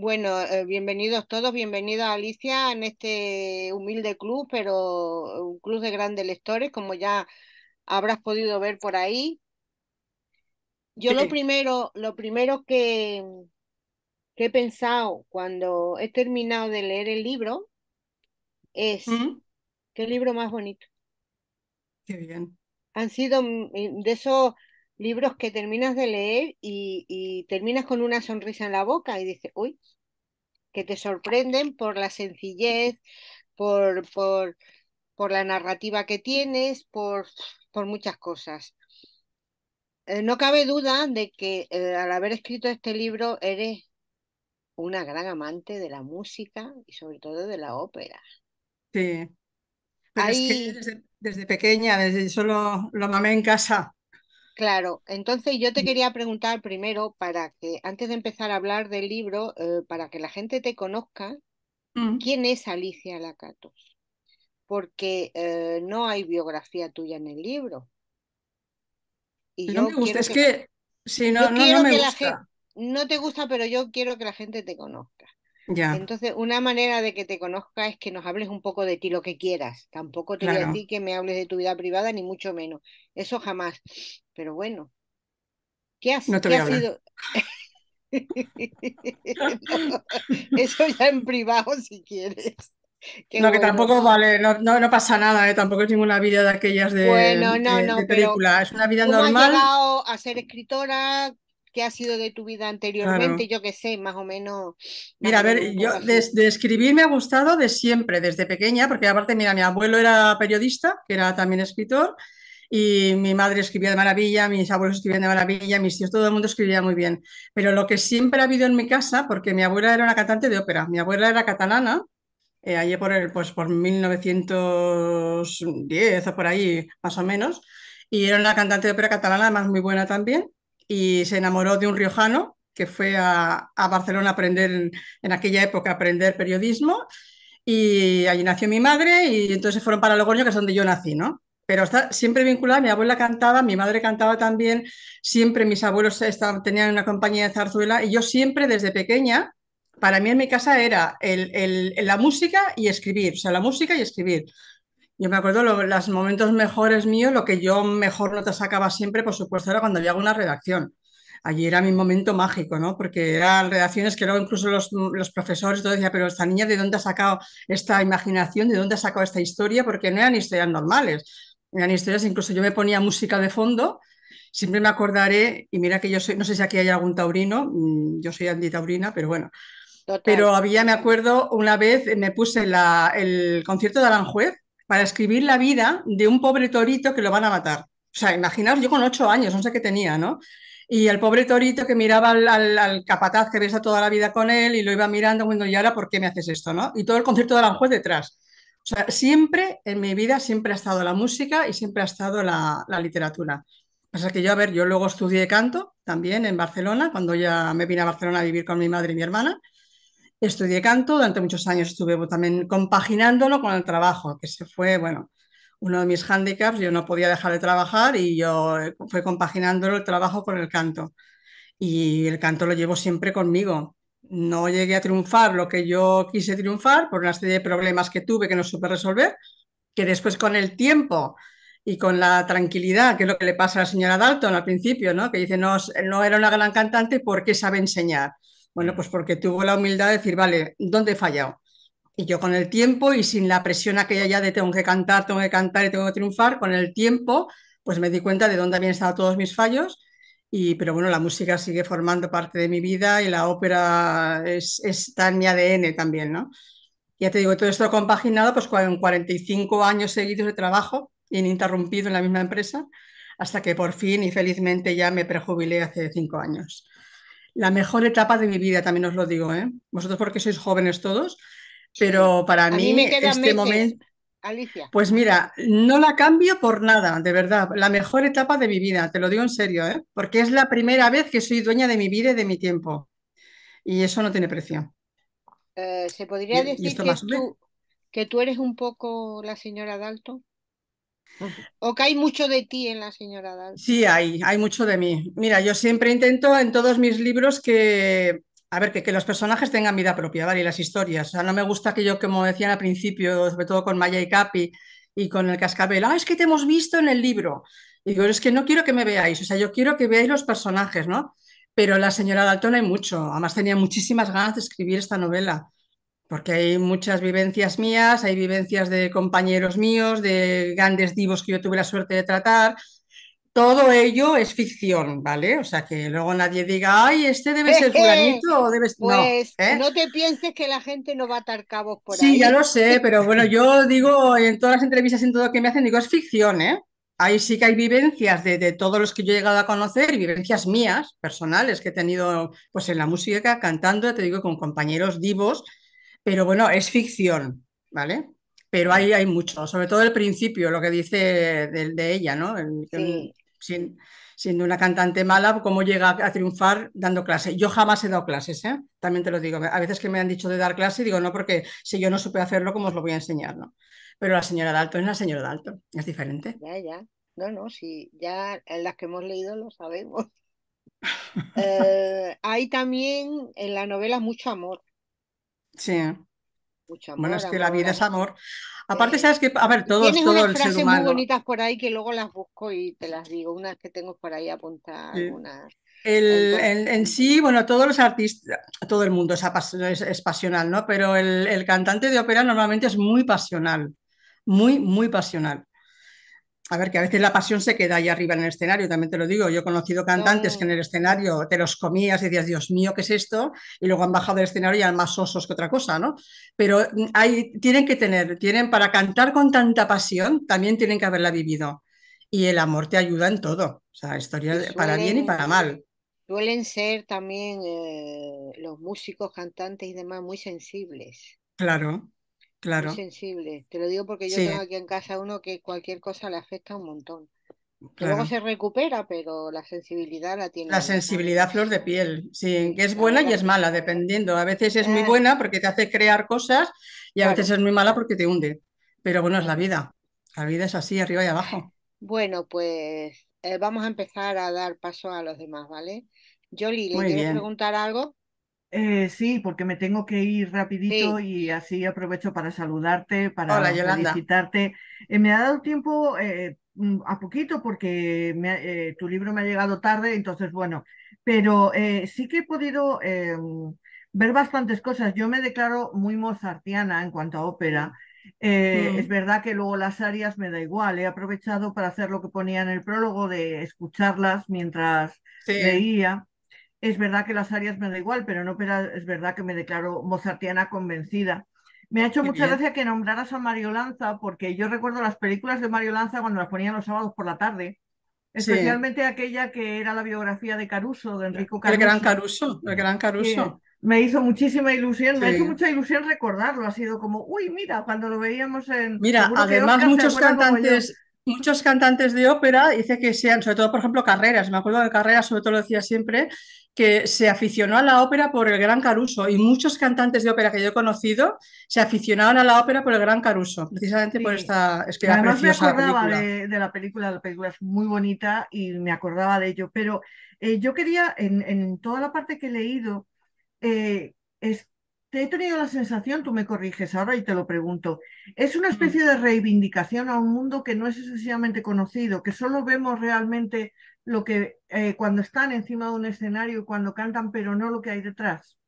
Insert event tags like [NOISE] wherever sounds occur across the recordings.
Bueno, eh, bienvenidos todos, bienvenida Alicia en este humilde club, pero un club de grandes lectores, como ya habrás podido ver por ahí. Yo lo primero, lo primero que, he pensado cuando he terminado de leer el libro es qué libro más bonito. Qué bien. Han sido mm, eh, de esos libros que terminas de leer y, terminas con una sonrisa en la boca y dices, uy, que te sorprenden por la sencillez, por, por, por la narrativa que tienes, por, por muchas cosas. Eh, no cabe duda de que eh, al haber escrito este libro eres una gran amante de la música y sobre todo de la ópera. Sí. desde, pequeña, desde solo lo mamé en casa. Claro, entonces yo te mm. quería preguntar primero, para que antes de empezar a hablar del libro, eh, para que la gente te conozca, mm. ¿quién es Alicia Lacatos? Porque eh, no hay biografía tuya en el libro. Y no me gusta, es que, no, no, me gusta. no te gusta, pero yo quiero que la gente te conozca. Ya. Entonces, una manera de que te conozca es que nos hables un poco de ti, lo que quieras. Tampoco te voy a decir que me hables de tu vida privada, ni mucho menos. Eso jamás pero bueno. ¿Qué ha ¿qué sido? [LAUGHS] eso ya en privado si quieres. no, que tampoco vale, no, no, pasa nada, ¿eh? tampoco es ninguna vida de aquellas de, película, es una vida normal. Has llegado a ser escritora, ¿qué ha sido de tu vida anteriormente? Yo qué sé, más o menos. Mira, a ver, yo de, de, escribir me ha gustado de siempre, desde pequeña, porque aparte, mira, mi abuelo era periodista, que era también escritor, y mi madre escribía de maravilla, mis abuelos escribían de maravilla, mis tíos, todo el mundo escribía muy bien. Pero lo que siempre ha habido en mi casa, porque mi abuela era una cantante de ópera, mi abuela era catalana, eh, allí por, el, pues, por 1910 o por ahí, más o menos, y era una cantante de ópera catalana, además muy buena también, y se enamoró de un riojano que fue a, Barcelona a aprender, en, en aquella época, a aprender periodismo, y allí nació mi madre y entonces fueron para Logroño, que es donde yo nací, ¿no? pero está siempre vinculada. Mi abuela cantaba, mi madre cantaba también, siempre mis abuelos tenían una compañía de zarzuela y yo siempre desde pequeña, para mí en mi casa era la música y escribir, o sea, la música y escribir. Yo me acuerdo los momentos mejores míos, lo que yo mejor nota sacaba siempre, por supuesto, era cuando había una redacción. Allí era mi momento mágico, ¿no? Porque eran redacciones que luego incluso los, profesores todo decían, pero esta niña, ¿de dónde ha sacado esta imaginación? ¿De dónde ha sacado esta historia? Porque no eran historias normales eran historias, incluso yo me ponía música de fondo, siempre me acordaré, y mira que yo soy, no sé si aquí hay algún taurino, mm, yo soy anti-taurina, pero bueno. Pero había, me acuerdo, una vez me puse el concierto de Aranjuez para escribir la vida de un pobre torito que lo van a matar. O sea, imaginaos, yo con ocho años, no sé qué tenía, ¿no? Y el pobre torito que miraba al, capataz que a toda la vida con él y lo iba mirando, bueno, ¿y ahora por qué me haces esto, no? Y todo el concierto de Aranjuez detrás. O sea, siempre en mi vida siempre ha estado la música y siempre ha estado la, literatura. pasa que yo, a ver, yo luego estudié canto también en Barcelona, cuando ya me vine a Barcelona a vivir con mi madre y mi hermana. Estudié canto, durante muchos años estuve también compaginándolo con el trabajo, que se fue, bueno, uno de mis hándicaps, yo no podía dejar de trabajar y yo eh, fue compaginándolo el trabajo con el canto. Y el canto lo llevo siempre conmigo no llegué a triunfar lo que yo quise triunfar por una serie de problemas que tuve que no supe resolver, que después con el tiempo y con la tranquilidad, que es lo que le pasa a la señora Dalton al principio, ¿no? que dice, no, no era una gran cantante, ¿por qué sabe enseñar? Bueno, pues porque tuvo la humildad de decir, vale, ¿dónde he fallado? Y yo con el tiempo y sin la presión aquella ya de tengo que cantar, tengo que cantar y tengo que triunfar, con el tiempo, pues me di cuenta de dónde habían estado todos mis fallos y, pero bueno, la música sigue formando parte de mi vida y la ópera es, está en mi ADN también, ¿no? Ya te digo, todo esto compaginado pues con 45 años seguidos de trabajo, ininterrumpido en la misma empresa, hasta que por fin y felizmente ya me prejubilé hace cinco años. La mejor etapa de mi vida, también os lo digo, ¿eh? Vosotros porque sois jóvenes todos, pero para mí, este momento... Alicia. Pues mira, no la cambio por nada, de verdad. La mejor etapa de mi vida, te lo digo en serio, ¿eh? porque es la primera vez que soy dueña de mi vida y de mi tiempo. Y eso no tiene precio. Eh, ¿Se podría decir que, tú, que tú eres un poco la señora Dalto. ¿O que hay mucho de ti en la señora Dalton? Sí, hay, hay mucho de mí. Mira, yo siempre intento en todos mis libros que a ver, que, los personajes tengan vida propia, ¿vale? Y las historias. O sea, no me gusta que yo, como decían al principio, sobre todo con Maya y Capi y con el cascabel, ah, es que te hemos visto en el libro. Y digo, es que no quiero que me veáis, o sea, yo quiero que veáis los personajes, ¿no? Pero la señora Dalton hay mucho, además tenía muchísimas ganas de escribir esta novela, porque hay muchas vivencias mías, hay vivencias de compañeros míos, de grandes divos que yo tuve la suerte de tratar, todo ello es ficción, ¿vale? O sea, que luego nadie diga, ay, este debe ser fulanito o debe no, pues, ¿eh? no te pienses que la gente no va a atar cabos por ahí. Sí, ya lo sé, [LAUGHS] pero bueno, yo digo en todas las entrevistas, en todo lo que me hacen, digo, es ficción, ¿eh? Ahí sí que hay vivencias de, de todos los que yo he llegado a conocer, y vivencias mías, personales, que he tenido pues en la música, cantando, te digo, con compañeros divos, pero bueno, es ficción, ¿vale? pero ahí hay mucho, sobre todo el principio, lo que dice de, ella, ¿no? sin, siendo una cantante mala, cómo llega a triunfar dando clases. Yo jamás he dado clases, ¿eh? también te lo digo. A veces que me han dicho de dar clases, digo, no, porque si yo no supe hacerlo, ¿cómo os lo voy a enseñar? ¿no? Pero la señora Dalton es la señora Dalton, es diferente. Ya, ya. No, no, sí, ya las que hemos leído lo sabemos. [LAUGHS] Eh, hay también en la novela mucho amor. Sí bueno, es que la vida es amor. Aparte, eh, sabes que, a ver, todos, todo el ser humano. muy bonitas por ahí que luego las busco y te las digo, unas que tengo por ahí apuntadas, en, sí, bueno, todos los artistas, todo el mundo es, pasional, ¿no? Pero el, el, cantante de ópera normalmente es muy pasional, muy, muy pasional a ver, que a veces la pasión se queda ahí arriba en el escenario, también te lo digo. Yo he conocido cantantes que en el escenario te los comías y decías, Dios mío, ¿qué es esto? Y luego han bajado del escenario y han más osos que otra cosa, ¿no? Pero mm, hay, tienen que tener, tienen para cantar con tanta pasión, también tienen que haberla vivido. Y el amor te ayuda en todo, o sea, historia para bien y para mal. Suelen ser también eh, los músicos, cantantes y demás muy sensibles. Claro, claro. sensible. Te lo digo porque yo tengo aquí en casa uno que cualquier cosa le afecta un montón. luego se recupera, pero la sensibilidad la tiene. La sensibilidad flor de piel, sí, que es buena y es mala, dependiendo. A veces es muy ah. buena porque te hace crear cosas y a veces es muy mala porque te hunde. Pero bueno, es la vida. La vida es así, arriba y abajo. Bueno, pues eh, vamos a empezar a dar paso a los demás, ¿vale? Yoli, ¿le quiero quieres preguntar algo? Eh, sí, porque me tengo que ir rapidito y así aprovecho para saludarte, para felicitarte. Eh, me ha dado tiempo eh, mm, a poquito porque tu libro me ha llegado tarde, entonces bueno, pero sí que he podido mm, ver bastantes cosas. Yo me declaro muy mozartiana en cuanto a ópera. es mm. verdad que luego las arias me da igual. He aprovechado para hacer lo que ponía en el prólogo de escucharlas mientras leía. Es verdad que las áreas me da igual, pero no es verdad que me declaro mozartiana convencida. Me ha hecho mucha gracia que nombraras a Mario Lanza, porque yo recuerdo las películas de Mario Lanza cuando las ponían los sábados por la tarde, especialmente aquella que era la biografía de Caruso, de Enrico Caruso. El gran Caruso, el gran Caruso. Me hizo muchísima ilusión, me me hecho mucha ilusión recordarlo. Ha sido como, uy, mira, cuando lo veíamos en. Mira, además muchos cantantes muchos cantantes de ópera dice que sean, sobre todo, por ejemplo, carreras. Me acuerdo de carreras, sobre todo lo decía siempre, que se aficionó a la ópera por el gran Caruso. Y muchos cantantes de ópera que yo he conocido se aficionaron a la ópera por el gran Caruso, precisamente por esta es De, la película, la película es muy bonita y me acordaba de ello. Pero eh, yo quería, en, toda la parte que he leído, eh, es te he tenido la sensación, tú me corriges ahora y te lo pregunto, es una especie de reivindicación a un mundo que no es excesivamente conocido, que solo vemos realmente lo que eh, cuando están encima de un escenario, cuando cantan, pero no lo que hay detrás.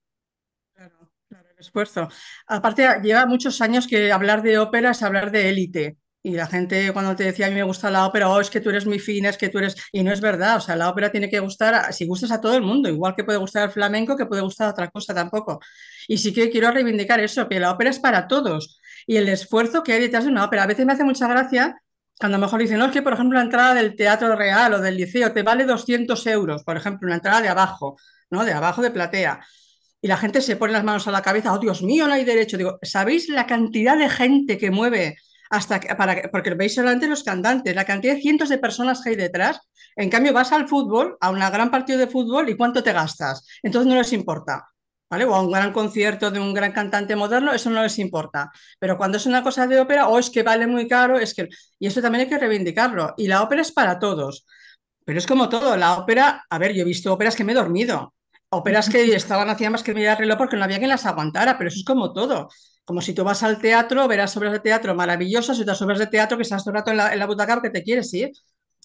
Claro, claro, el esfuerzo. Aparte, lleva muchos años que hablar de ópera es hablar de élite. Y la gente cuando te decía a mí me gusta la ópera, oh, es que tú eres muy fina, es que tú eres... Y no es verdad, o sea, la ópera tiene que gustar, si gustas a todo el mundo, igual que puede gustar el flamenco, que puede gustar otra cosa tampoco. Y sí que quiero reivindicar eso, que la ópera es para todos. Y el esfuerzo que hay detrás de una ópera. A veces me hace mucha gracia cuando a lo mejor dicen, no, es que por ejemplo la entrada del Teatro Real o del Liceo te vale 200 euros, por ejemplo, una entrada de abajo, ¿no? De abajo de platea y la gente se pone las manos a la cabeza, oh Dios mío, no hay derecho. Digo, ¿sabéis la cantidad de gente que mueve hasta que, para, porque veis solamente los cantantes, la cantidad de cientos de personas que hay detrás. En cambio, vas al fútbol, a una gran partido de fútbol y cuánto te gastas. Entonces no les importa. ¿Vale? O a un gran concierto de un gran cantante moderno, eso no les importa. Pero cuando es una cosa de ópera, o oh, es que vale muy caro, es que. Y eso también hay que reivindicarlo. Y la ópera es para todos. Pero es como todo, la ópera, a ver, yo he visto óperas que me he dormido, óperas que estaban haciendo más que mirar el reloj porque no había quien las aguantara, pero eso es como todo. Como si tú vas al teatro, verás obras de teatro maravillosas y otras obras de teatro que estás todo rato en la, butacar que te quieres ir.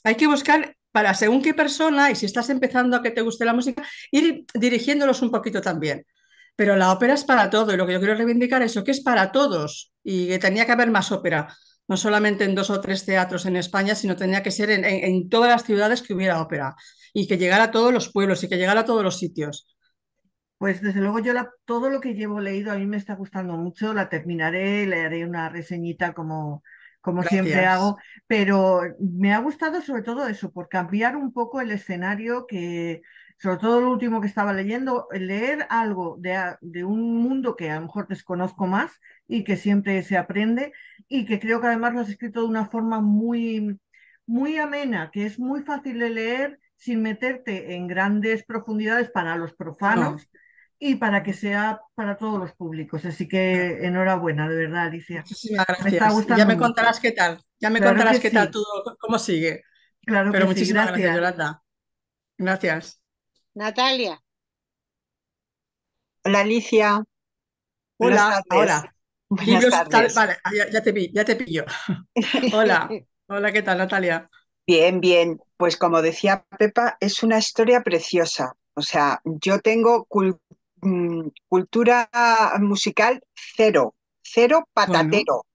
Hay que buscar para según qué persona y si estás empezando a que te guste la música, ir dirigiéndolos un poquito también. Pero la ópera es para todo y lo que yo quiero reivindicar es que es para todos y que tenía que haber más ópera, no solamente en dos o tres teatros en España, sino tenía que ser en todas las ciudades que hubiera ópera y que llegara a todos los pueblos y que llegara a todos los sitios. Pues desde luego yo todo lo que llevo leído a mí me está gustando mucho, la terminaré, le haré una reseñita como, como siempre hago, pero me ha gustado sobre todo eso, por cambiar un poco el escenario que, sobre todo lo último que estaba leyendo, leer algo de, un mundo que a lo mejor desconozco más y que siempre se aprende y que creo que además lo has escrito de una forma muy, muy amena, que es muy fácil de leer sin meterte en grandes profundidades para los profanos y para que sea para todos los públicos. Así que enhorabuena, de verdad, Alicia. Me está gustando ya me contarás qué tal. Ya me contarás qué tal todo, cómo sigue. Claro Pero que muchísimas gracias. gracias, Yolanda. Gracias. Natalia. Hola, Alicia. Hola, hola. vale, ah, ya, ya, te vi, ya te pillo. [LAUGHS] hola, hola, ¿qué tal, Natalia? Bien, bien. Pues como decía Pepa, es una historia preciosa. O sea, yo tengo cultura Mm, cultura musical cero, cero patatero.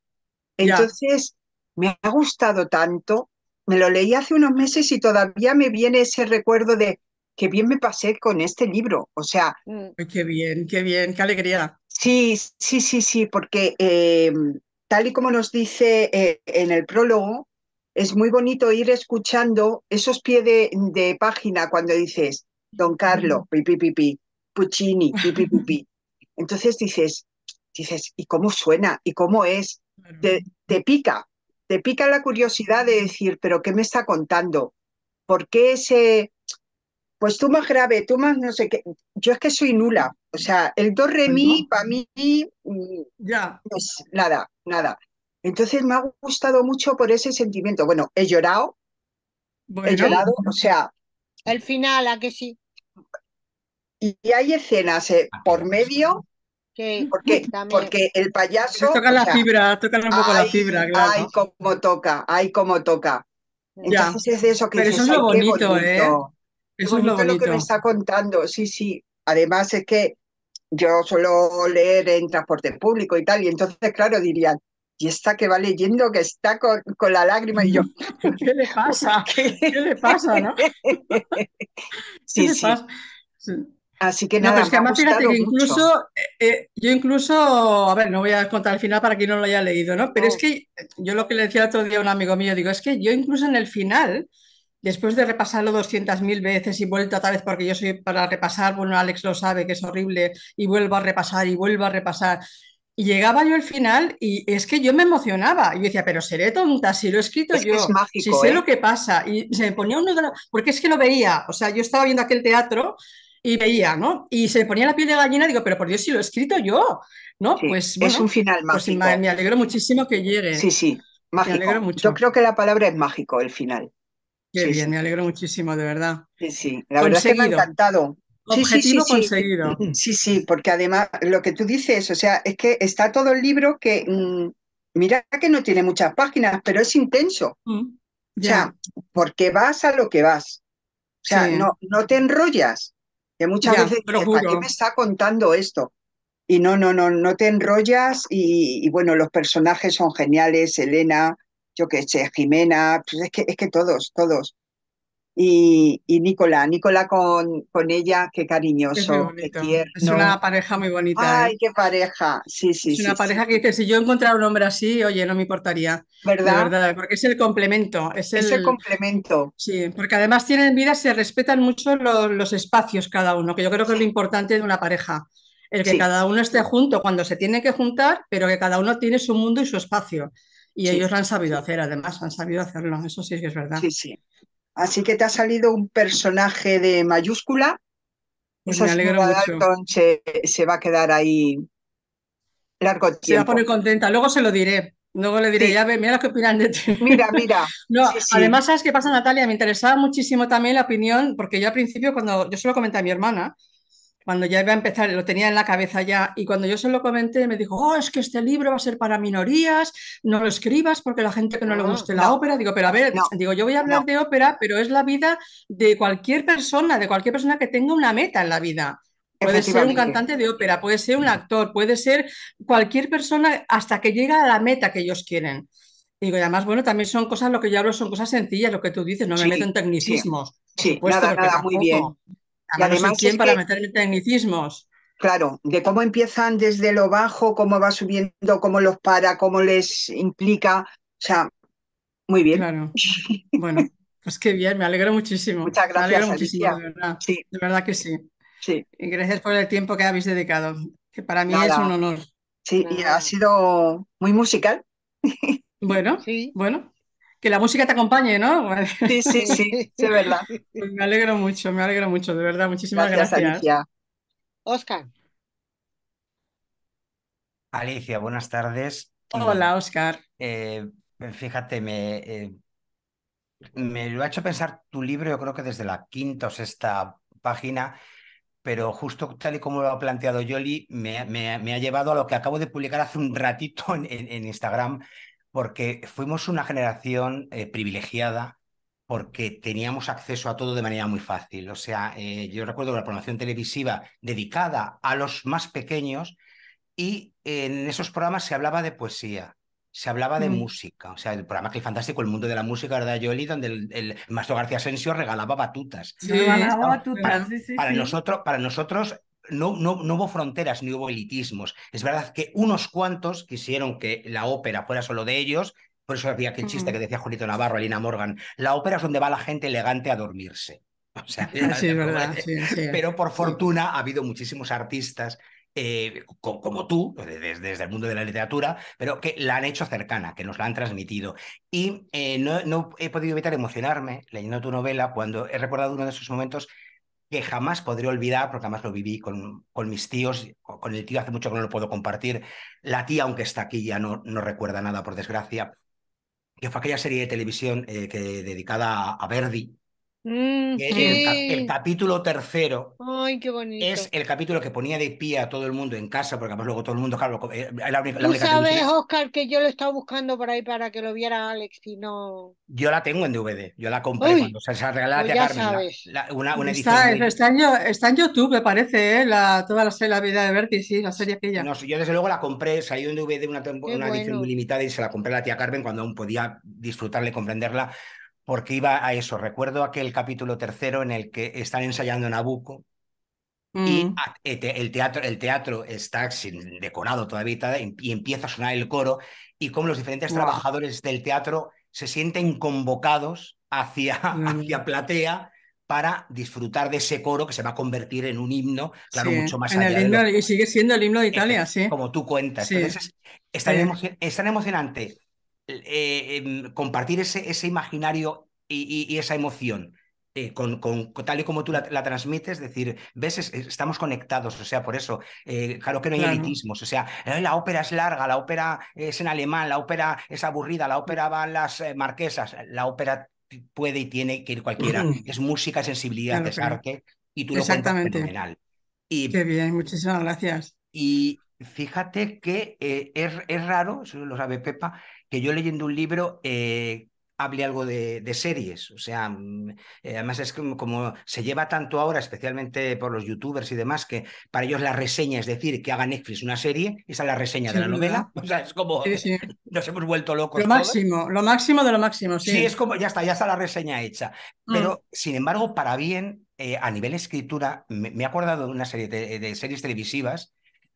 Entonces, me ha gustado tanto, me lo leí hace unos meses y todavía me viene ese recuerdo de qué bien me pasé con este libro. O sea... Mm. Qué bien, qué bien, qué alegría. Sí, sí, sí, sí, porque em, tal y como nos dice eh, en el prólogo, es muy bonito ir escuchando esos pies de, página cuando dices, don Carlos pipipipi Puccini, pipi, pipi. Entonces dices, dices, ¿y cómo suena? ¿Y cómo es? Te, pica, te pica la curiosidad de decir, ¿pero qué me está contando? ¿Por qué ese, pues tú más grave, tú más no sé qué. Yo es que soy nula. O sea, el do re pues mi para mí, ya. Pues nada, nada. Entonces me ha gustado mucho por ese sentimiento. Bueno, he llorado, he llorado, o sea. el final, a que sí y hay escenas eh, ah, por medio porque, [LAUGHS] porque el payaso Tocan la fibras, fibra tocan un poco las la fibra claro ay como toca ay como toca entonces es de eso que pero eso es lo bonito, eh eso es bonito lo bonito lo que me está contando sí sí además es que yo suelo leer en transporte público y tal y entonces claro dirían y esta que va leyendo que está con, la lágrima y yo. [LAUGHS] ¿Qué le pasa? [LAUGHS] ¿Qué, le pasa, no? sí, sí. Así que nada, no, pues que además, incluso, eh, eh, yo incluso, a ver, no voy a contar el final para quien no lo haya leído, ¿no? Pero es oh. que eh, yo lo que le decía el otro día a un amigo mío, digo, es que yo incluso en el final, después de repasarlo 200.000 veces y vuelto otra vez, porque yo soy para repasar, bueno, Alex lo sabe que es horrible, y vuelvo a repasar y vuelvo a repasar. Y llegaba yo al final y es que yo me emocionaba. Y yo decía, pero seré tonta si lo he escrito yo, si sé lo que pasa. Y se me ponía porque es que lo veía. O sea, yo estaba viendo aquel teatro y veía, ¿no? Y se ponía la piel de gallina, digo, pero por Dios, si lo he escrito yo, ¿no? pues es un final pues mágico. me alegro muchísimo que llegue. Sí, sí, mágico. Yo creo que la palabra es mágico, el final. sí, bien, me alegro muchísimo, de verdad. Sí, sí, la verdad que me ha encantado. Objetivo conseguido. [CLEARS THROAT] Sí, sí, porque además lo que tú dices, o sea, es que está todo el libro que, mm, mira que no tiene muchas páginas, pero es intenso. Mm, o sea, porque vas a lo que vas. O sea, no, no te enrollas, que muchas veces, qué me está contando esto? Y no, no, no, no te enrollas y, bueno, los personajes son geniales, Elena, yo qué sé, Jimena, pues es que, es que todos, todos y, y Nicolás, Nicolás con, ella, qué cariñoso, qué, tierno. Es una pareja muy bonita. ¿eh? Ay, qué pareja, sí, sí. Es una pareja que dice, si yo encontrara un hombre así, oye, no me importaría. ¿Verdad? verdad porque es el complemento. Es el... complemento. Sí, porque además tienen vida, se respetan mucho los, los espacios cada uno, que yo creo que es lo importante de una pareja. El que cada uno esté junto cuando se tiene que juntar, pero que cada uno tiene su mundo y su espacio. Y ellos lo han sabido hacer, además, han sabido hacerlo, eso sí que es verdad. Sí, sí. Así que te ha salido un personaje de mayúscula. Pues se, va a quedar ahí largo tiempo. Se va a poner contenta, luego se lo diré. Luego le diré, ya mira lo que opinan de ti. Mira, [LAUGHS] mira. no, además, ¿sabes qué pasa, Natalia? Me interesaba muchísimo también la opinión, porque yo al principio, cuando yo se lo comenté a mi hermana, cuando ya iba a empezar, lo tenía en la cabeza ya, y cuando yo se lo comenté, me dijo, oh, es que este libro va a ser para minorías, no lo escribas porque la gente que no, le ah. guste la ópera, digo, pero a ver, digo, yo voy a hablar de ópera, pero es la vida de cualquier persona, de cualquier persona que tenga una meta en la vida. Puede ser un cantante de ópera, puede ser un actor, puede ser cualquier persona hasta que llega a la meta que ellos quieren. Digo, y además, bueno, también son cosas, lo que yo hablo son cosas sencillas, lo que tú dices, no me meto en tecnicismos. Sí, sí nada, nada, muy bien. Además, quién para meterle tecnicismos. Claro, de cómo empiezan desde lo bajo, cómo va subiendo, cómo los para, cómo les implica. O sea, muy bien. Claro. [LAUGHS] Bueno, pues qué bien, me alegro muchísimo. Muchas gracias. de verdad. Sí. De verdad que sí. Sí. Y gracias por el tiempo que habéis dedicado, que para mí es un honor. Sí, y ha sido muy musical. [LAUGHS] Bueno, sí. bueno, que la música te acompañe, ¿no? Sí, sí, sí, [LAUGHS] es verdad. Pues me alegro mucho, me alegro mucho, de verdad, muchísimas gracias. Oscar. Alicia, buenas tardes. Hola, Oscar. Eh, fíjate, me, eh, me lo ha hecho pensar tu libro, yo creo que desde la quinta o sexta página, pero justo tal y como lo ha planteado Yoli, me, ha llevado a lo que acabo de publicar hace un ratito en, en Instagram, porque fuimos una generación eh, privilegiada porque teníamos acceso a todo de manera muy fácil. O sea, eh, yo recuerdo la programación televisiva dedicada a los más pequeños y en esos programas se hablaba de poesía, se hablaba de mm. música, o sea, el programa que es fantástico, El Mundo de la Música, ¿verdad, Yoli? Donde el, maestro García Asensio regalaba batutas. regalaba batutas, sí, para Nosotros, para nosotros no, hubo fronteras ni hubo elitismos. Es verdad que unos cuantos quisieron que la ópera fuera solo de ellos, por eso había aquel chiste que decía Juanito Navarro, Alina Morgan, la ópera es donde va la gente elegante a dormirse. Pero por fortuna ha habido muchísimos artistas eh, como tú, desde, el mundo de la literatura, pero que la han hecho cercana, que nos la han transmitido. Y eh, no, he podido evitar emocionarme leyendo tu novela cuando he recordado uno de esos momentos que jamás podré olvidar, porque jamás lo viví con, con, mis tíos, con el tío hace mucho que no lo puedo compartir, la tía, aunque está aquí, ya no, no recuerda nada, por desgracia, que fue aquella serie de televisión eh, que, dedicada a Verdi, Mm, el, capítulo tercero es el capítulo que ponía de pie a todo el mundo en casa, porque además luego todo el mundo, claro, eh, la única, la ¿Tú sabes, Oscar, que yo lo estaba buscando por ahí para que lo viera Alex y no. Yo la tengo en DVD, yo la compré cuando se, la regalaba pues a Carmen. una, una está, está, en, YouTube, me parece, ¿eh? la, toda la, la vida de Bertie sí, la serie aquella. No, yo desde luego la compré, salió en DVD una, una edición muy limitada y se la compré a la tía Carmen cuando aún podía disfrutarla y comprenderla porque iba a eso. Recuerdo aquel capítulo tercero en el que están ensayando Nabucco y mm. eh, el teatro, el teatro está sin decorado todavía em, y empieza a sonar el coro y cómo los diferentes trabajadores del teatro se sienten convocados hacia, [LAUGHS] mm. platea para disfrutar de ese coro que se va a convertir en un himno, claro, mucho más en Y sigue siendo el himno de Italia, sí. Como tú cuentas. Entonces, es, tan emocionante eh, compartir ese, ese imaginario y, esa emoción. Eh, con, con, tal y como tú la, transmites, es decir, ves, estamos conectados, o sea, por eso, eh, claro que no hay elitismos, o sea, eh, la ópera es larga, la ópera es en alemán, la ópera es aburrida, la ópera van las marquesas, la ópera puede y tiene que ir cualquiera, [CLEARS THROAT] es música, sensibilidad, es arte, y tú lo Exactamente. cuentas fenomenal. Y, Qué bien, muchísimas gracias. Y fíjate que es, es raro, eso lo sabe Pepa, que yo leyendo un libro eh, hable algo de, series. O sea, mm, eh, además es como, como, se lleva tanto ahora, especialmente por los youtubers y demás, que para ellos la reseña, es decir, que haga Netflix una serie, esa es la reseña de la novela. O sea, es como [LAUGHS] nos hemos vuelto locos. Lo máximo, lo máximo de lo máximo. Sí. sí, es como ya está, ya está la reseña hecha. Mm. Pero, sin embargo, para bien, eh, a nivel escritura, me, he acordado de una serie de series televisivas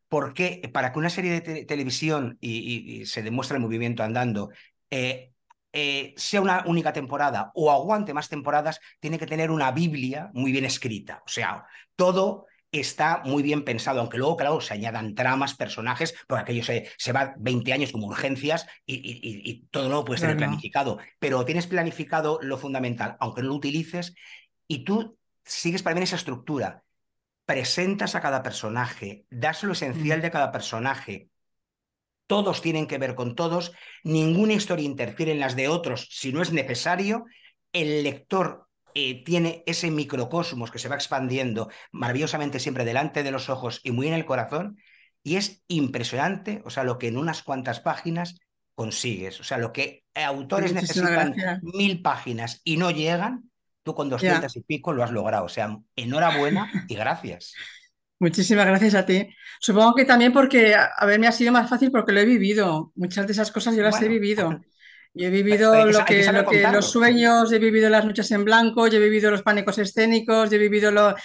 porque eh, para que una serie de televisión, y, se demuestre el movimiento andando, eh, eh, sea una única temporada o aguante más temporadas, tiene que tener una Biblia muy bien escrita. O sea, todo está muy bien pensado, aunque luego, claro, se añadan tramas, personajes, porque aquello se, se va 20 años como urgencias y, todo lo puedes tener planificado, pero tienes planificado lo fundamental, aunque no lo utilices, y tú sigues para mí esa estructura presentas a cada personaje, das lo esencial de cada personaje, todos tienen que ver con todos, ninguna historia interfiere en las de otros si no es necesario, el lector eh, tiene ese microcosmos que se va expandiendo maravillosamente siempre delante de los ojos y muy en el corazón, y es impresionante, o sea, lo que en unas cuantas páginas consigues, o sea, lo que autores pues necesitan mil páginas y no llegan, Tú con doscientas y pico lo has logrado. O sea, enhorabuena y gracias. [LAUGHS] Muchísimas gracias a ti. Supongo que también porque, a ver, me ha sido más fácil porque lo he vivido. Muchas de esas cosas yo las he vivido. [LAUGHS] Yo he vivido lo que, que los sueños, he vivido las noches en blanco, yo he vivido los pánicos escénicos, yo he vivido lo,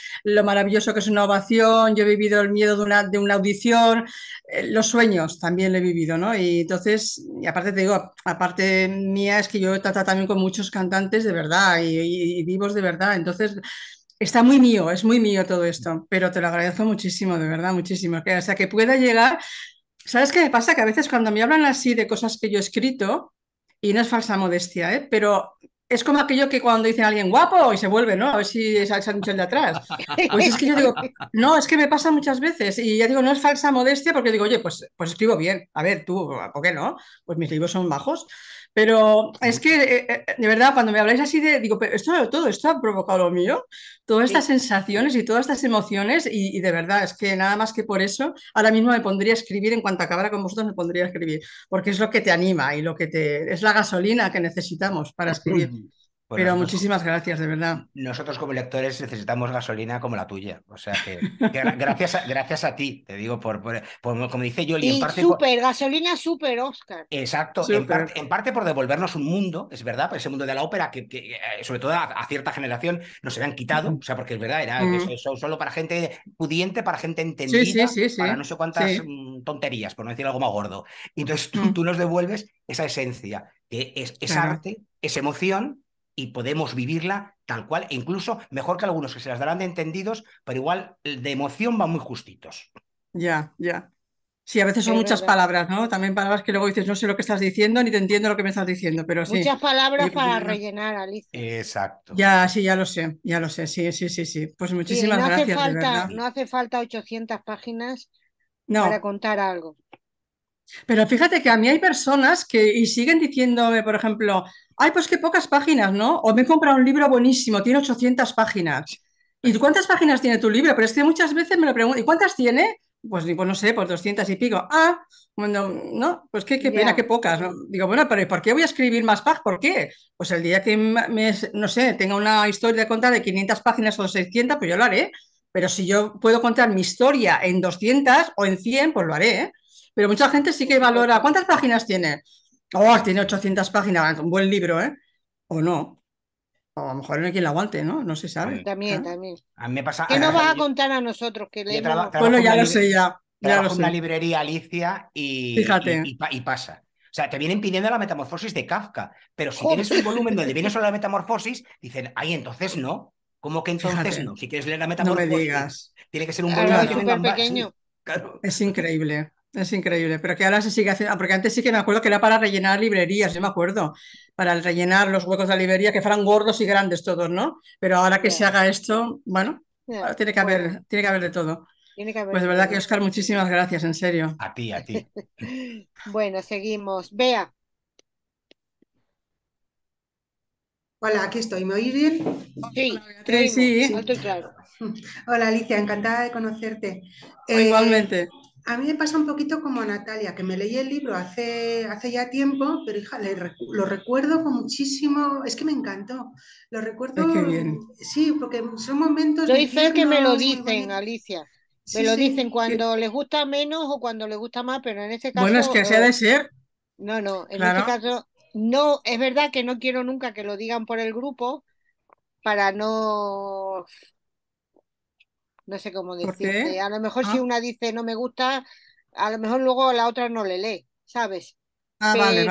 maravilloso que es una ovación, yo he vivido el miedo de una, de una audición, eh, los sueños también lo he vivido, ¿no? Y entonces, y aparte te digo, aparte mía es que yo he tratado también con muchos cantantes de verdad y, vivos de verdad, entonces está muy mío, es muy mío todo esto, pero te lo agradezco muchísimo, de verdad, muchísimo. Que, sea, que pueda llegar. ¿Sabes qué me pasa? Que a veces cuando me hablan así de cosas que yo he escrito, y no es falsa modestia, ¿eh? pero es como aquello que cuando dicen a alguien guapo y se vuelve, ¿no? A ver si es, el de atrás. Pues es que yo digo, no, es que me pasa muchas veces. Y ya digo, no es falsa modestia porque digo, oye, pues, pues escribo bien. A ver, tú, ¿por qué no? Pues mis libros son bajos. Pero es que, eh, eh, de verdad, cuando me habláis así de, digo, pero esto, todo esto ha provocado lo mío, todas estas sensaciones y todas estas emociones, y, y, de verdad, es que nada más que por eso, ahora mismo me pondría a escribir, en cuanto acabara con vosotros me pondría a escribir, porque es lo que te anima y lo que te, es la gasolina que necesitamos para escribir. [LAUGHS] Pues Pero muchísimas gracias, de verdad. Nosotros como lectores necesitamos gasolina como la tuya. O sea que, [LAUGHS] gracias, a, gracias a ti, te digo, por, como dice yo en parte... Super, gasolina super Oscar. Exacto, En, parte, por devolvernos un mundo, es verdad, por ese mundo de la ópera que, eh, sobre todo a, cierta generación nos habían quitado, o sea, porque es verdad, era mm. solo para gente pudiente, para gente entendida, sí, sí, sí, para no sé cuántas mm, tonterías, por no decir algo más gordo. Entonces tú, mm. tú nos devuelves esa esencia, que es, es arte, esa emoción y podemos vivirla tal cual, e incluso mejor que algunos que se las darán de entendidos, pero igual eh, de emoción van muy justitos. Ya, ya. Sí, a veces son muchas palabras, ¿no? También palabras que luego dices, no sé lo que estás diciendo, ni te entiendo lo que me estás diciendo, pero sí. Muchas palabras para rellenar, Alicia. Exacto. Ya, sí, ya lo sé, ya lo sé, sí, sí, sí, sí. Pues muchísimas gracias. No hace falta 800 páginas para contar algo. Pero fíjate que a mí hay personas que siguen diciéndome, por ejemplo, ay, pues qué pocas páginas, ¿no? O me he comprado un libro buenísimo, tiene 800 páginas. ¿Y cuántas páginas tiene tu libro? Pero es que muchas veces me lo pregunto, ¿y cuántas tiene? Pues digo, no sé, pues 200 y pico. Ah, bueno, no, pues qué, pena, que qué pocas. Digo, bueno, pero ¿por qué voy a escribir más páginas? ¿Por qué? Pues el día que, me, no sé, tenga una historia de contar de 500 páginas o 600, pues yo lo haré. Pero si yo puedo contar mi historia en 200 o en 100, pues lo haré. ¿eh? Pero mucha gente sí que valora. ¿Cuántas páginas tiene? Oh, tiene 800 páginas, un buen libro, ¿eh? O no. O a lo mejor no hay quien la aguante, ¿no? No se sabe. También, también. A mí me pasa. ¿Qué nos vas a contar a nosotros que leemos? Bueno, ya lo sé, ya. ya lo una librería Alicia y, Y, pasa. O sea, te vienen pidiendo la metamorfosis de Kafka, pero si tienes un volumen donde viene [LAUGHS] solo la metamorfosis, dicen, ¡ay, entonces no. ¿Cómo que entonces no? Si quieres leer la metamorfosis, no me digas. tiene que ser un volumen pequeño. Es increíble. Es increíble, pero que ahora se sigue haciendo, ah, porque antes sí que me acuerdo que era para rellenar librerías, yo me acuerdo, para rellenar los huecos de la librería, que fueran gordos y grandes todos, ¿no? Pero ahora que se haga esto, bueno, tiene, que haber, tiene que haber de todo. pues de verdad que Oscar, muchísimas gracias, en serio. A ti, a ti. [LAUGHS] bueno, seguimos. vea Hola, aquí estoy. ¿Me oís bien? Sí, sí. [LAUGHS] Hola Alicia, encantada de conocerte. Igualmente. Eh, a mí me pasa un poquito como a Natalia, que me leí el libro hace, hace ya tiempo, pero hija, lo recuerdo con muchísimo, es que me encantó, lo recuerdo, que bien. sí, porque son momentos... Yo fe que me lo dicen, Alicia. Me lo dicen cuando les gusta menos o cuando les gusta más, pero en este caso... Bueno, es que sea ha de ser. No, no, en este caso, no, es verdad que no quiero nunca que lo digan por el grupo para no no sé cómo decirte. A lo mejor si ah. una dice no me gusta, a lo mejor luego la otra no le lee, ¿sabes? Ah, vale,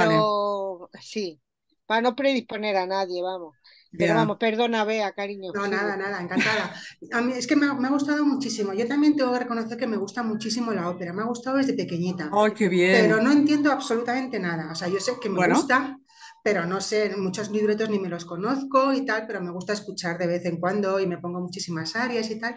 sí, para no predisponer a nadie, vamos. Pero vamos, perdona, vea, cariño. No, nada, nada, encantada. A mí es que me ha, gustado muchísimo. Yo también tengo que reconocer que me gusta muchísimo la ópera. Me ha gustado desde pequeñita. ¡Ay, qué bien! Pero no entiendo absolutamente nada. O sea, yo sé que me gusta, pero no sé, muchos libretos ni me los conozco y tal, pero me gusta escuchar de vez en cuando y me pongo muchísimas áreas y tal.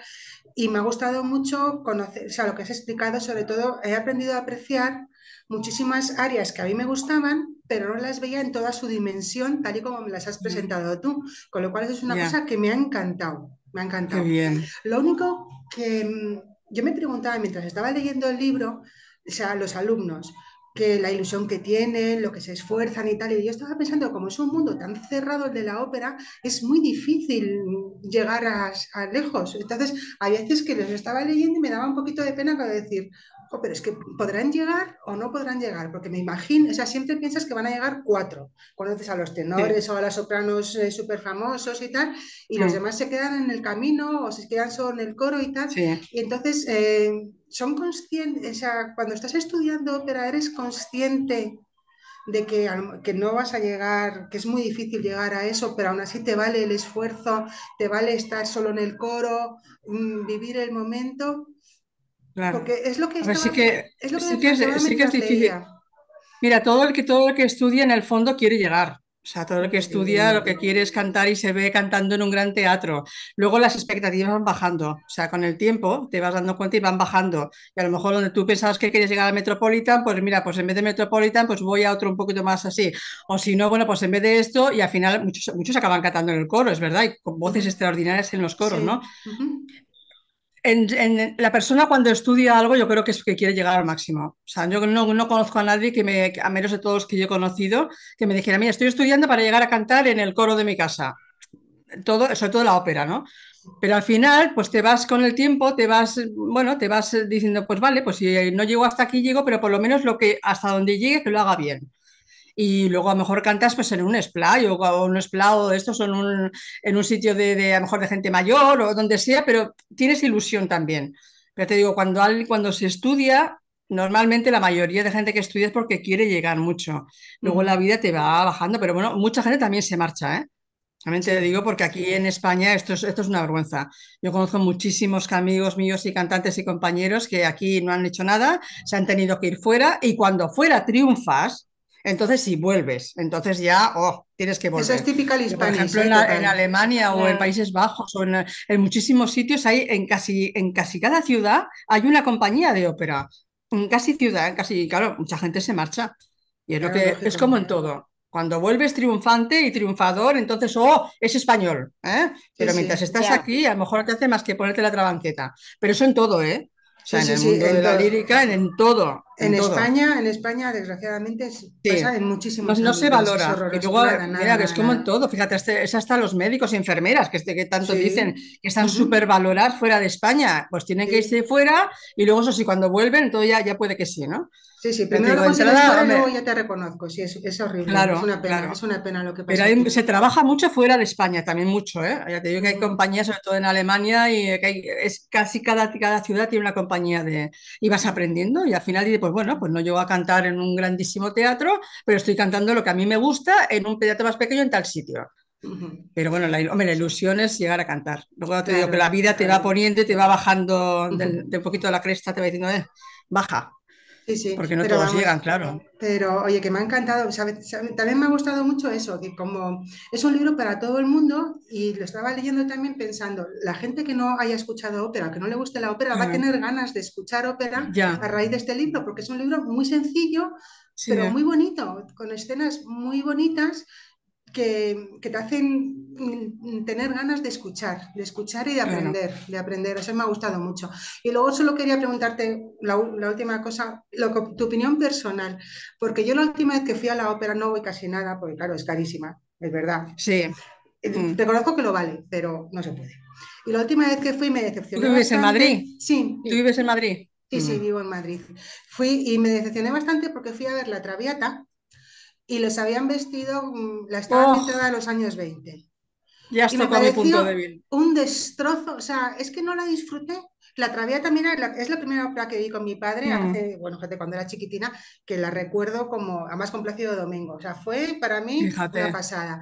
Y me ha gustado mucho conocer, o sea, lo que has explicado, sobre todo he aprendido a apreciar muchísimas áreas que a mí me gustaban, pero no las veía en toda su dimensión, tal y como me las has mm. presentado tú, con lo cual es una cosa que me ha encantado, me ha encantado. bien. Lo único que mm, yo me preguntaba mientras estaba leyendo el libro, o sea, los alumnos, que la ilusión que tienen, lo que se esfuerzan y tal. Y yo estaba pensando, como es un mundo tan cerrado el de la ópera, es muy difícil llegar a, lejos. Entonces, a veces que los estaba leyendo y me daba un poquito de pena que decir, Oh, pero es que podrán llegar o no podrán llegar, porque me imagino, o sea, siempre piensas que van a llegar cuatro. Conoces a los tenores o a las sopranos eh, super súper famosos y tal, y los demás se quedan en el camino o se quedan solo en el coro y tal. Y entonces, eh, son conscientes, o sea, cuando estás estudiando ópera, eres consciente de que, que, no vas a llegar, que es muy difícil llegar a eso, pero aún así te vale el esfuerzo, te vale estar solo en el coro, mm, vivir el momento. Porque es lo que sí es, difícil. Mira, todo el que todo el que estudia en el fondo quiere llegar. O sea, todo el que estudia lo que quiere es cantar y se ve cantando en un gran teatro. Luego las expectativas van bajando. O sea, con el tiempo te vas dando cuenta y van bajando. Y a lo mejor donde tú pensabas que querías llegar a Metropolitan, pues mira, pues en vez de Metropolitan, pues voy a otro un poquito más así. O si no, bueno, pues en vez de esto, y al final muchos, muchos acaban cantando en el coro, es verdad, y con voces extraordinarias en los coros, ¿no? en, la persona cuando estudia algo yo creo que es que quiere llegar al máximo. O sea, yo no, conozco a nadie que me, a menos de todos que yo he conocido, que me dijera, mira, estoy estudiando para llegar a cantar en el coro de mi casa. Todo, sobre todo la ópera, ¿no? Pero al final, pues te vas con el tiempo, te vas, bueno, te vas diciendo, pues vale, pues si no llego hasta aquí, llego, pero por lo menos lo que hasta donde llegue, que lo haga bien y luego a lo mejor cantas pues en un splay o, un splay o estos son en un, sitio de, a lo mejor de gente mayor o donde sea, pero tienes ilusión también. Pero te digo, cuando, cuando se estudia, normalmente la mayoría de gente que estudia es porque quiere llegar mucho. Luego la vida te va bajando, pero bueno, mucha gente también se marcha, ¿eh? También te digo porque aquí en España esto esto es una vergüenza. Yo conozco muchísimos amigos míos y cantantes y compañeros que aquí no han hecho nada, se han tenido que ir fuera y cuando fuera triunfas, entonces si vuelves, entonces ya oh, tienes que volver. es típica Por ejemplo, en, Alemania o en Países Bajos o en, muchísimos sitios hay en casi, en casi cada ciudad hay una compañía de ópera. En casi ciudad, casi, claro, mucha gente se marcha. Y es lo que es como en todo. Cuando vuelves triunfante y triunfador, entonces, oh, es español. ¿eh? Pero mientras estás aquí, a lo mejor te hace más que ponerte la trabanqueta. Pero eso en todo, ¿eh? O en el la lírica, en todo. En, España, en España, desgraciadamente, sí. pasa en muchísimos. No, no se valora. mira, es como en todo. Fíjate, este, es hasta los médicos y enfermeras que, que tanto dicen que están súper valoradas fuera de España. Pues tienen que irse fuera y luego, eso sí, cuando vuelven, todo ya, ya puede que sí, ¿no? Sí, sí, primero lo entrada, luego ya te reconozco. Sí, es, horrible. Claro, es, una pena, es una pena lo que pasa. Pero se trabaja mucho fuera de España, también mucho. ¿eh? Ya te digo que hay compañías, sobre todo en Alemania, y es casi cada, cada ciudad tiene una compañía de. Y vas aprendiendo y al final dices, pues pues bueno, pues no llego a cantar en un grandísimo teatro, pero estoy cantando lo que a mí me gusta en un teatro más pequeño en tal sitio. Pero bueno, la, hombre, ilusión es llegar a cantar. Luego te digo que la vida te va poniendo te va bajando de un poquito la cresta, te va diciendo, eh, baja, Sí, sí. Porque no todos llegan, claro. Pero oye, que me ha encantado. También me ha gustado mucho eso, que como es un libro para todo el mundo y lo estaba leyendo también pensando, la gente que no haya escuchado ópera, que no le guste la ópera, va a tener ganas de escuchar ópera a raíz de este libro, porque es un libro muy sencillo, pero muy bonito, con escenas muy bonitas que, que te hacen Mm, mm, tener ganas de escuchar, de escuchar y de aprender, de aprender. Eso me ha gustado mucho. Y luego solo quería preguntarte la, última cosa, tu opinión personal, porque yo la última vez que fui a la ópera no voy casi nada, porque claro, es carísima, es verdad. Sí. Eh, mm. Reconozco que lo vale, pero no se puede. Y la última vez que fui me decepcioné. ¿Tú vives en Madrid? Sí. ¿Tú vives en Madrid? Sí, sí, vivo en Madrid. Fui y me decepcioné bastante porque fui a ver la Traviata y los habían vestido, la estaban oh. de los años 20. Ya y mi punto débil. Un destrozo, o sea, es que no la disfruté. La Traviata también es la primera obra que vi con mi padre, mm. hace, bueno, gente, cuando era chiquitina, que la recuerdo como, a más complacido Domingo. O sea, fue para mí una pasada.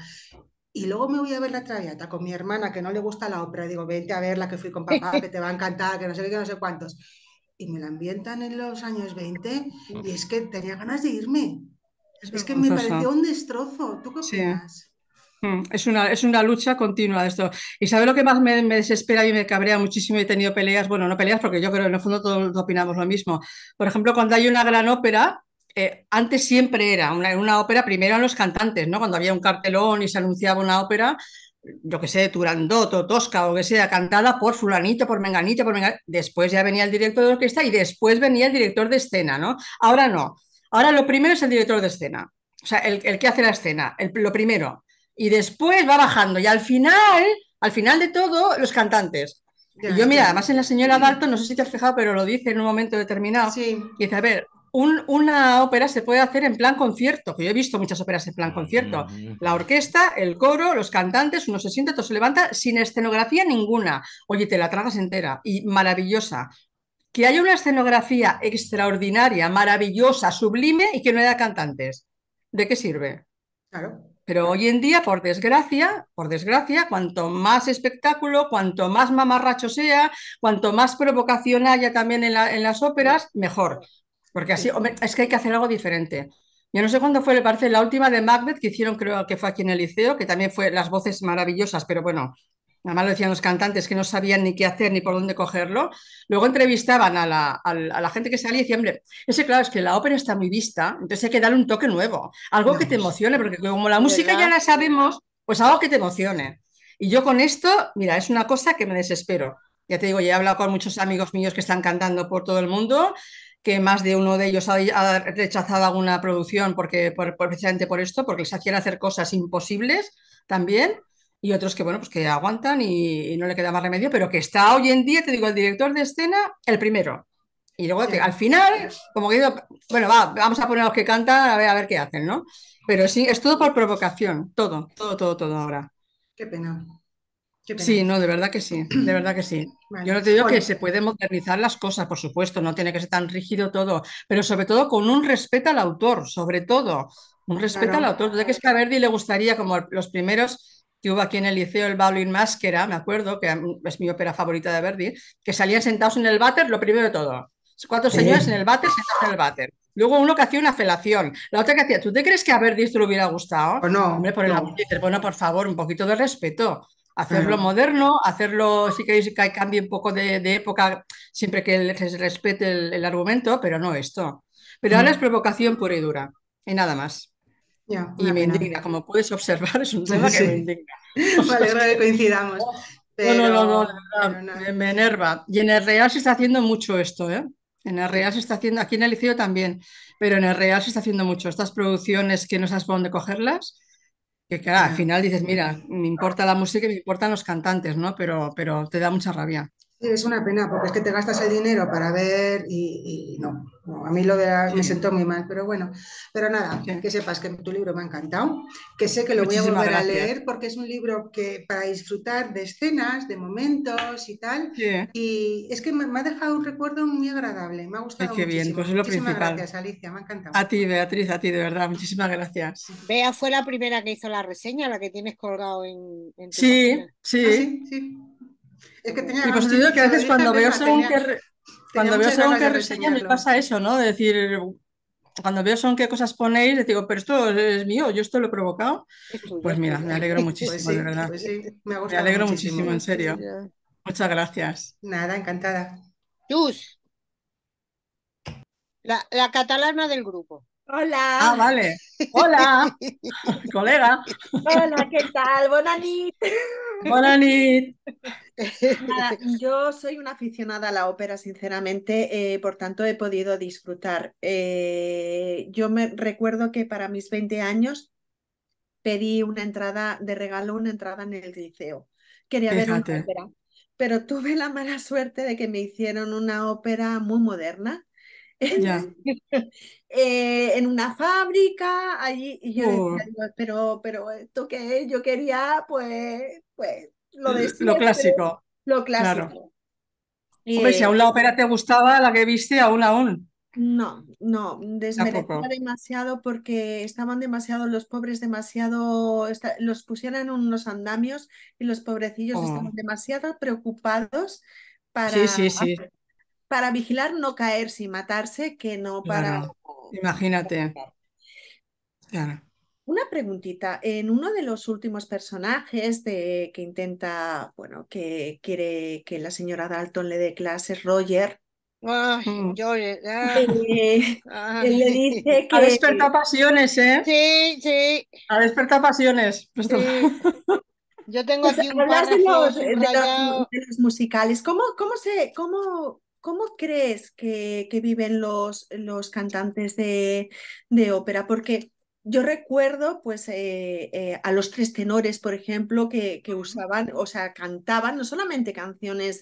Y luego me voy a ver la Traviata con mi hermana, que no le gusta la ópera. Digo, vente a verla, que fui con papá, [LAUGHS] que te va a encantar, que no sé qué, que no sé cuántos. Y me la ambientan en los años 20 y es que tenía ganas de irme. Es, que me pareció un destrozo. ¿Tú qué opinas? Mm, es una, es una lucha continua esto. Y sabe lo que más me, desespera y me cabrea muchísimo. He tenido peleas, bueno, no peleas porque yo creo que en el fondo todos opinamos lo mismo. Por ejemplo, cuando hay una gran ópera, eh, antes siempre era una, una ópera, primero eran los cantantes, ¿no? Cuando había un cartelón y se anunciaba una ópera, yo que sé, Turandot o Tosca o que sea, cantada por fulanito, por menganito, por Después ya venía el director de orquesta y después venía el director de escena, ¿no? Ahora no. Ahora lo primero es el director de escena. O sea, el, que hace la escena, lo primero y después va bajando. Y al final, al final de todo, los cantantes. yo, mira, además en la señora Dalton, no sé si te has fijado, pero lo dice en un momento determinado. Sí. Y dice, a ver, una ópera se puede hacer en plan concierto, que yo he visto muchas óperas en plan concierto. La orquesta, el coro, los cantantes, uno se sienta, Todo se levanta, sin escenografía ninguna. Oye, te la tragas entera y maravillosa. Que haya una escenografía extraordinaria, maravillosa, sublime y que no haya cantantes. ¿De qué sirve? Claro. Pero hoy en día, por desgracia, por desgracia, cuanto más espectáculo, cuanto más mamarracho sea, cuanto más provocación haya también en, las óperas, mejor. Porque así, es que hay que hacer algo diferente. Yo no sé cuándo fue, le parece, la última de Macbeth que hicieron, creo que fue aquí en el liceo, que también fue las voces maravillosas, pero bueno, más lo decían los cantantes que no sabían ni qué hacer ni por dónde cogerlo. Luego entrevistaban a la, gente que salía y decían, hombre, ese claro, es que la ópera está muy vista, entonces hay que darle un toque nuevo, algo que te emocione, porque como la música ya la sabemos, pues algo que te emocione. Y yo con esto, mira, es una cosa que me desespero. Ya te digo, ya he hablado con muchos amigos míos que están cantando por todo el mundo, que más de uno de ellos ha, rechazado alguna producción porque, precisamente por esto, porque les hacían hacer cosas imposibles también y otros que, bueno, pues que aguantan y, no le queda más remedio, pero que está hoy en día, te digo, el director de escena, el primero. Y luego al final, como que, bueno, vamos a poner a los que cantan a ver, a ver qué hacen, ¿no? Pero sí, es todo por provocación, todo, todo, todo, todo ahora. Qué pena. Sí, no, de verdad que sí, de verdad que sí. Yo no te digo que se pueden modernizar las cosas, por supuesto, no tiene que ser tan rígido todo, pero sobre todo con un respeto al autor, sobre todo, un respeto al autor. de que es que a Verdi le gustaría, como los primeros que hubo aquí en el liceo, el Bowling Máscara, me acuerdo, que es mi ópera favorita de Verdi, que salían sentados en el váter, lo primero de todo. Cuatro señores en el váter, sentados en el váter. Luego uno que hacía una felación, la otra que hacía. ¿Tú te crees que a Verdi esto le hubiera gustado? Pues por Bueno, por favor, un poquito de respeto hacerlo moderno, hacerlo, si queréis que cambie un poco de, época, siempre que se respete el, argumento, pero no esto. Pero ahora es provocación pura y dura, y nada más y me indigna, como puedes observar, es un tema que me indigna. [LAUGHS] Vale, que coincidamos. No, no, no, Me, enerva. Y en el Real se está haciendo mucho esto, ¿eh? En el Real se está haciendo, aquí en el Liceo también, pero en el Real se está haciendo mucho. Estas producciones que no sabes por dónde cogerlas, que claro, al final dices, mira, me importa la música y me importan los cantantes, ¿no? Pero, pero te da mucha rabia es una pena, porque es que te gastas el dinero para ver y, no, A mí lo me sentó muy mal, pero bueno. Pero nada, que sepas que tu libro me ha encantado, que sé que lo voy a volver a leer porque es un libro que para disfrutar de escenas, de momentos y tal. Y es que me, ha dejado un recuerdo muy agradable, me ha gustado. bien, pues lo Muchísimas Gracias, Alicia, me ha encantado. A ti, Beatriz, a ti, de verdad. Muchísimas gracias. Bea fue la primera que hizo la reseña, la que tienes colgado en, ah, Sí, sí, sí. Es que tenía. Y pues que a veces cuando veo según que. Cuando veo reseña me pasa eso, ¿no? De decir, cuando veo son qué cosas ponéis, le digo, pero esto es mío, yo esto lo he provocado. Pues mira, me alegro [LAUGHS] pues muchísimo, de verdad. Pues me, alegro muchísimo, en serio. Muchas gracias. Nada, encantada. ¡Tus! la, la, catalana del grupo. Hola. Ah, vale. Hola, [LAUGHS] colega. Hola, ¿qué tal? Bonanit. Bonanit. [LAUGHS] yo soy una aficionada a la ópera, sinceramente, eh, por tanto he podido disfrutar. Eh, yo me recuerdo que para mis 20 años pedí una entrada de regalo, una entrada en el liceo. Quería ver una ópera, pero tuve la mala suerte de que me hicieron una ópera muy moderna [LAUGHS] Eh, en una fábrica, allí, y yo oh. pero, pero esto que yo quería, pues, pues lo clásico. Lo clásico. Claro. si aún la ópera eh, te gustaba, la que viste, aún aún. No, no, desmerecía demasiado porque estaban demasiado, los pobres demasiado, los pusieran en unos andamios y los pobrecillos oh. estaban demasiado preocupados para, sí, sí, sí para vigilar no caerse y matarse que no para... Imagínate. Una preguntita. En uno de los últimos personajes de, que intenta, bueno, que quiere que la señora Dalton le dé clases, Roger. Ay, yo, mm. ah, eh, ah. le dice [LAUGHS] que... Ha despertado pasiones, ¿eh? Sí, sí. Ha despertado pasiones. Pues yo tengo pues, aquí un de los, de los, musicales. ¿Cómo, cómo, se, cómo, ¿cómo crees que, viven los, los cantantes de, ópera? Porque yo recuerdo pues eh, eh, a los tres tenores, por ejemplo, que, que, usaban, o sea, cantaban no solamente canciones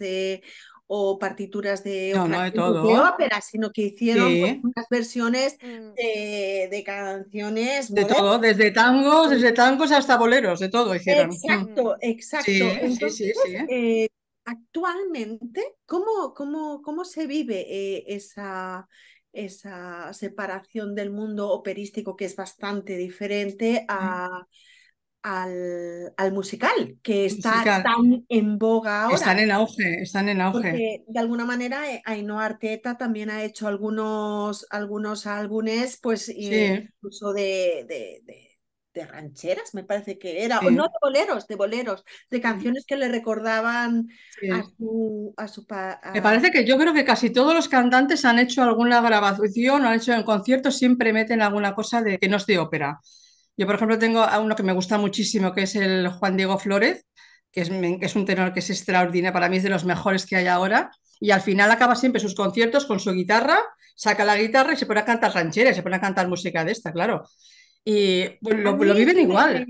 o partituras de, ópera, sino que hicieron pues, unas versiones mm. de, canciones. De todo, desde tangos, desde tangos hasta boleros, de todo hicieron. Exacto, mm. exacto. Sí, sí, sí, eh, actualmente, ¿cómo, cómo, cómo se vive eh, esa, esa separación del mundo operístico que es bastante diferente mm. a, al, musical, que está tan en boga ahora. Están en auge, están en auge. de alguna manera eh, Ainhoa Arteta también ha hecho algunos, algunos álbumes, pues incluso de de rancheras, me parece que era, o no de boleros, de boleros, de canciones que le recordaban a su, a Me parece que yo creo que casi todos los cantantes han hecho alguna grabación, o han hecho en conciertos, siempre meten alguna cosa de que no es de ópera. Yo, por ejemplo, tengo a uno que me gusta muchísimo, que es el Juan Diego Flores, que es, que es un tenor que es extraordinario, para mí es de los mejores que hay ahora y al final acaba siempre sus conciertos con su guitarra, saca la guitarra y se pone a cantar rancheras, se pone a cantar música de esta, claro. Y eh, lo, viven igual.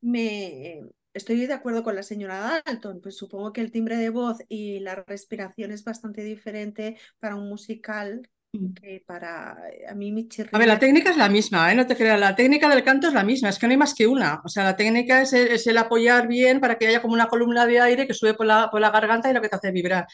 Me, estoy de acuerdo con la señora Dalton, pues supongo que el timbre de voz y la respiración es bastante diferente para un musical mm. que para eh, a mí mi A ver, la técnica es la misma, ¿eh? no te creas, la técnica del canto es la misma, es que no hay más que una. O sea, la técnica es el, apoyar bien para que haya como una columna de aire que sube por la, garganta y lo que te hace vibrar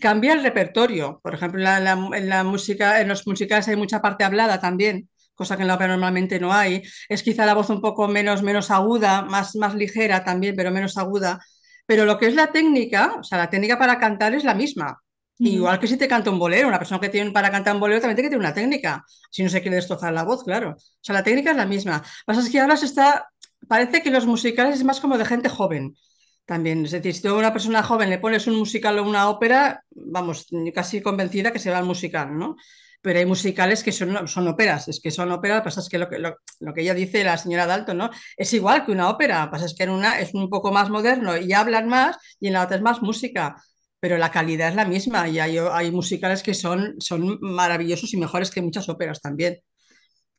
cambia el repertorio. Por ejemplo, en la música, en los musicales hay mucha parte hablada también cosa que en la ópera normalmente no hay. Es quizá la voz un poco menos, menos aguda, más, más ligera también, pero menos aguda. Pero lo que es la técnica, o sea, la técnica para cantar es la misma. Igual que si te canta un bolero, una persona que tiene para cantar un bolero también tiene que tener una técnica, si no se quiere destrozar la voz, claro. O sea, la técnica es la misma. Lo que pasa es que ahora se está, parece que los musicales es más como de gente joven también. Es decir, si tú a una persona joven le pones un musical o una ópera, vamos, casi convencida que se va al musical, ¿no? pero hay musicales que son, son óperas, es que son óperas, pasa es que lo que, ella dice la señora Dalton, ¿no? Es igual que una ópera, pasa es que en una es un poco más moderno y hablan más y en la otra es más música, pero la calidad es la misma y hay, musicales que son, son maravillosos y mejores que muchas óperas también.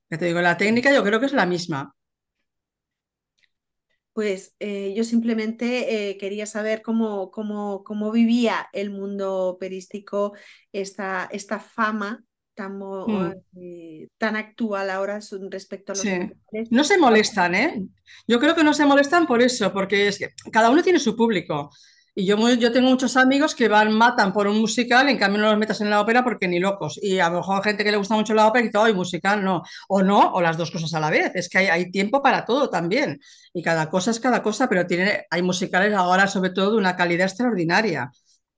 Ya te digo, la técnica yo creo que es la misma. Pues eh, yo simplemente eh, quería saber cómo, cómo, cómo, vivía el mundo operístico esta, esta fama Mm. Eh, tan, actual ahora respecto a los... No se molestan, ¿eh? Yo creo que no se molestan por eso, porque cada uno tiene su público. Y yo, yo tengo muchos amigos que van, matan por un musical, en cambio no los metas en la ópera porque ni locos. Y a lo mejor gente que le gusta mucho la ópera y todo y musical! No. O no, o las dos cosas a la vez. Es que hay, tiempo para todo también. Y cada cosa es cada cosa, pero tiene, hay musicales ahora, sobre todo, de una calidad extraordinaria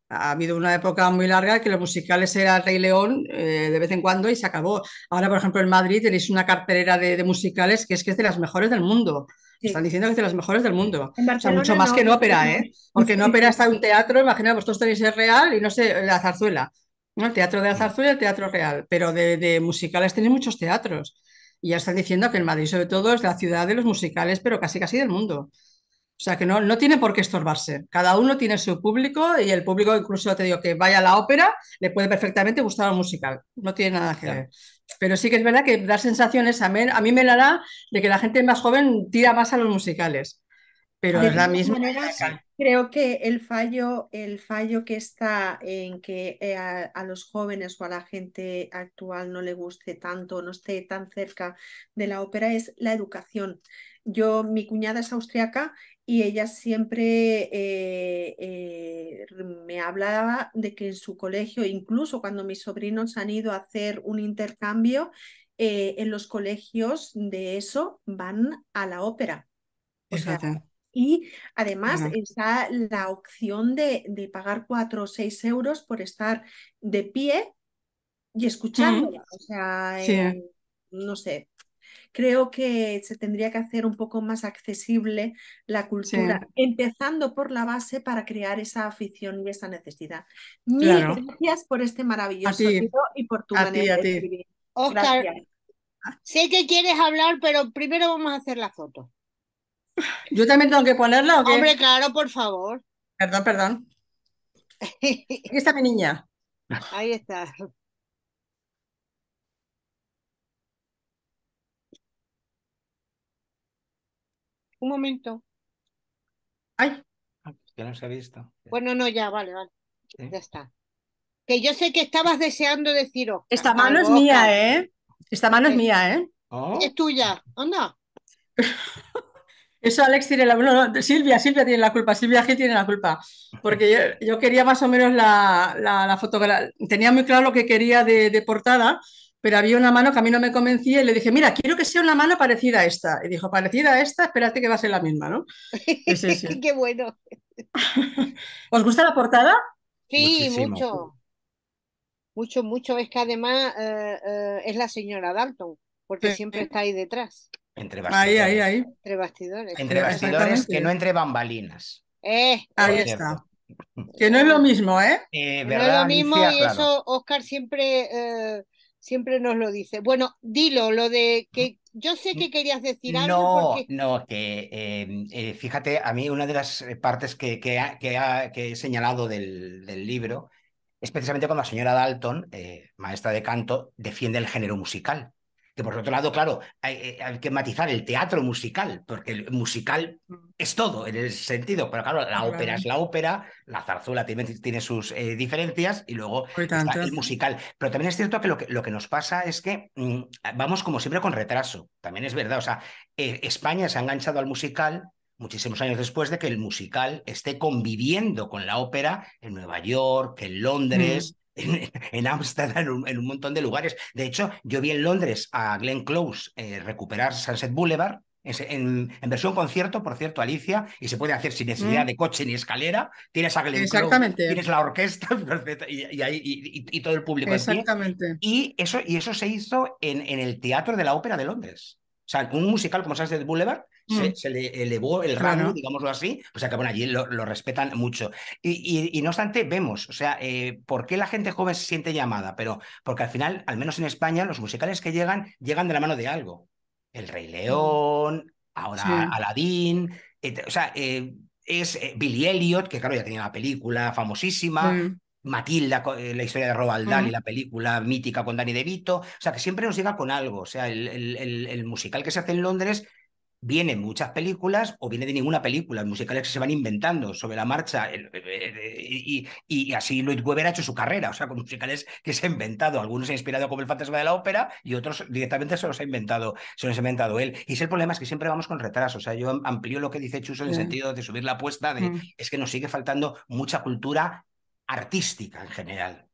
ha habido una época muy larga que los musicales era Rey León eh, de vez en cuando y se acabó. Ahora, por ejemplo, en Madrid tenéis una carterera de, musicales que es que es de las mejores del mundo. Están diciendo que es de las mejores del mundo. mucho más que en ópera, ¿eh? Porque en ópera está un teatro, imagina, vosotros tenéis el Real y no sé, la Zarzuela. ¿no? El teatro de la Zarzuela y el teatro Real. Pero de, de musicales tenéis muchos teatros. Y ya están diciendo que en Madrid, sobre todo, es la ciudad de los musicales, pero casi casi del mundo. O sea que no, no tiene por qué estorbarse. Cada uno tiene su público y el público, incluso te digo que vaya a la ópera, le puede perfectamente gustar un musical. No tiene nada que ver. Pero sí que es verdad que da sensaciones, a mí, a mí me la da de que la gente más joven tira más a los musicales. Pero es la misma. creo que el fallo, el fallo que está en que eh, a, a, los jóvenes o a la gente actual no le guste tanto, no esté tan cerca de la ópera, es la educación. Yo, mi cuñada es austriaca y ella siempre eh, eh, me hablaba de que en su colegio, incluso cuando mis sobrinos han ido a hacer un intercambio, eh, en los colegios de eso van a la ópera. O y además está la opción de, pagar cuatro o seis euros por estar de pie y escuchando. O sea, no sé, creo que se tendría que hacer un poco más accesible la cultura, empezando por la base para crear esa afición y esa necesidad. Mil gracias por este maravilloso video y por tu manera de escribir. Oscar, sé que quieres hablar, pero primero vamos a hacer la foto. ¿Yo también tengo que ponerla Hombre, claro, por favor. Perdón, perdón. [LAUGHS] Aquí está mi niña. Ahí está. Un momento. Ay. Ya ah, pues no se ha visto. Bueno, no, ya, vale, vale. Ya está. Que yo sé que estabas deseando decir. Esta ah, mano es mía, ¿eh? Esta mano es mía, ¿eh? ¿Oh? Es tuya. Anda. [LAUGHS] Eso Alex tiene la no, Silvia, Silvia tiene la culpa, Silvia Gil tiene la culpa. Porque yo, quería más o menos la, la, fotografía. Tenía muy claro lo que quería de, de portada pero había una mano que a mí no me convencía y le dije, mira, quiero que sea una mano parecida a esta. Y dijo, parecida a esta, espérate que va a ser la misma, ¿no? [LAUGHS] Qué bueno. [LAUGHS] ¿Os gusta la portada? Sí, mucho. Mucho, mucho. Es que además eh, eh, es la señora Dalton, porque siempre está ahí detrás. Entre bastidores. Ahí, ahí, ahí. Entre bastidores. Entre bastidores, que no entre bambalinas. Eh. ahí está. Que no es lo mismo, ¿eh? no es lo mismo y eso Oscar siempre siempre nos lo dice. Bueno, dilo, lo de que mm. yo sé que mm. querías decir algo. No, no, que em, eh, fíjate, a mí una de las partes que, que, que, he señalado del, libro es precisamente cuando la señora Dalton, eh, maestra de canto, defiende el género musical. Que por otro lado, claro, eh, hay, que matizar el teatro musical, porque el musical mm. es todo en el sentido, pero claro, la ópera es la ópera, la zarzuela tiene, tiene sus eh, diferencias y luego está el musical. Pero también es cierto que lo que, nos pasa es que mm, vamos como siempre con retraso, también es verdad, o sea, eh, España se ha enganchado al musical muchísimos años después de que el musical esté conviviendo con la ópera en Nueva York, en Londres. Mm en Ámsterdam, en, un montón de lugares. De hecho, yo vi en Londres a Glenn Close eh, recuperar Sunset Boulevard. En, versión concierto, por cierto, Alicia, y se puede hacer sin necesidad mm. de coche ni escalera. Tienes a Glenn Close, tienes la orquesta [LAUGHS] y, todo el público. Y eso, y eso se hizo en, en el Teatro de la Ópera de Londres. O sea, un musical como Sunset Boulevard Mm. se, le elevó el rango, digámoslo así, o sea que bueno, allí lo, respetan mucho. Y, no obstante, vemos, o sea, eh, ¿por qué la gente joven se siente llamada? Pero porque al final, al menos en España, los musicales que llegan, llegan de la mano de algo. El Rey mm. León, ahora Aladín, o sea, eh, es eh, Billy Elliot, que claro, ya tenía la película famosísima, mm. Matilda, la historia de Roald Dahl y la película mítica con Danny DeVito. O sea, que siempre nos llega con algo. O sea, el, musical que se hace en Londres vienen muchas películas o viene de ninguna película, musicales que se van inventando sobre la marcha eh, eh, eh, y, y, así Lloyd Webber ha hecho su carrera, o sea, con musicales que se ha inventado, algunos se han inspirado como el fantasma de la ópera y otros directamente se los ha inventado, se los ha inventado él. Y ese el problema es que siempre vamos con retraso, o sea, yo amplío lo que dice Chuso en el mm. sentido de subir la apuesta de mm. es que nos sigue faltando mucha cultura artística en general.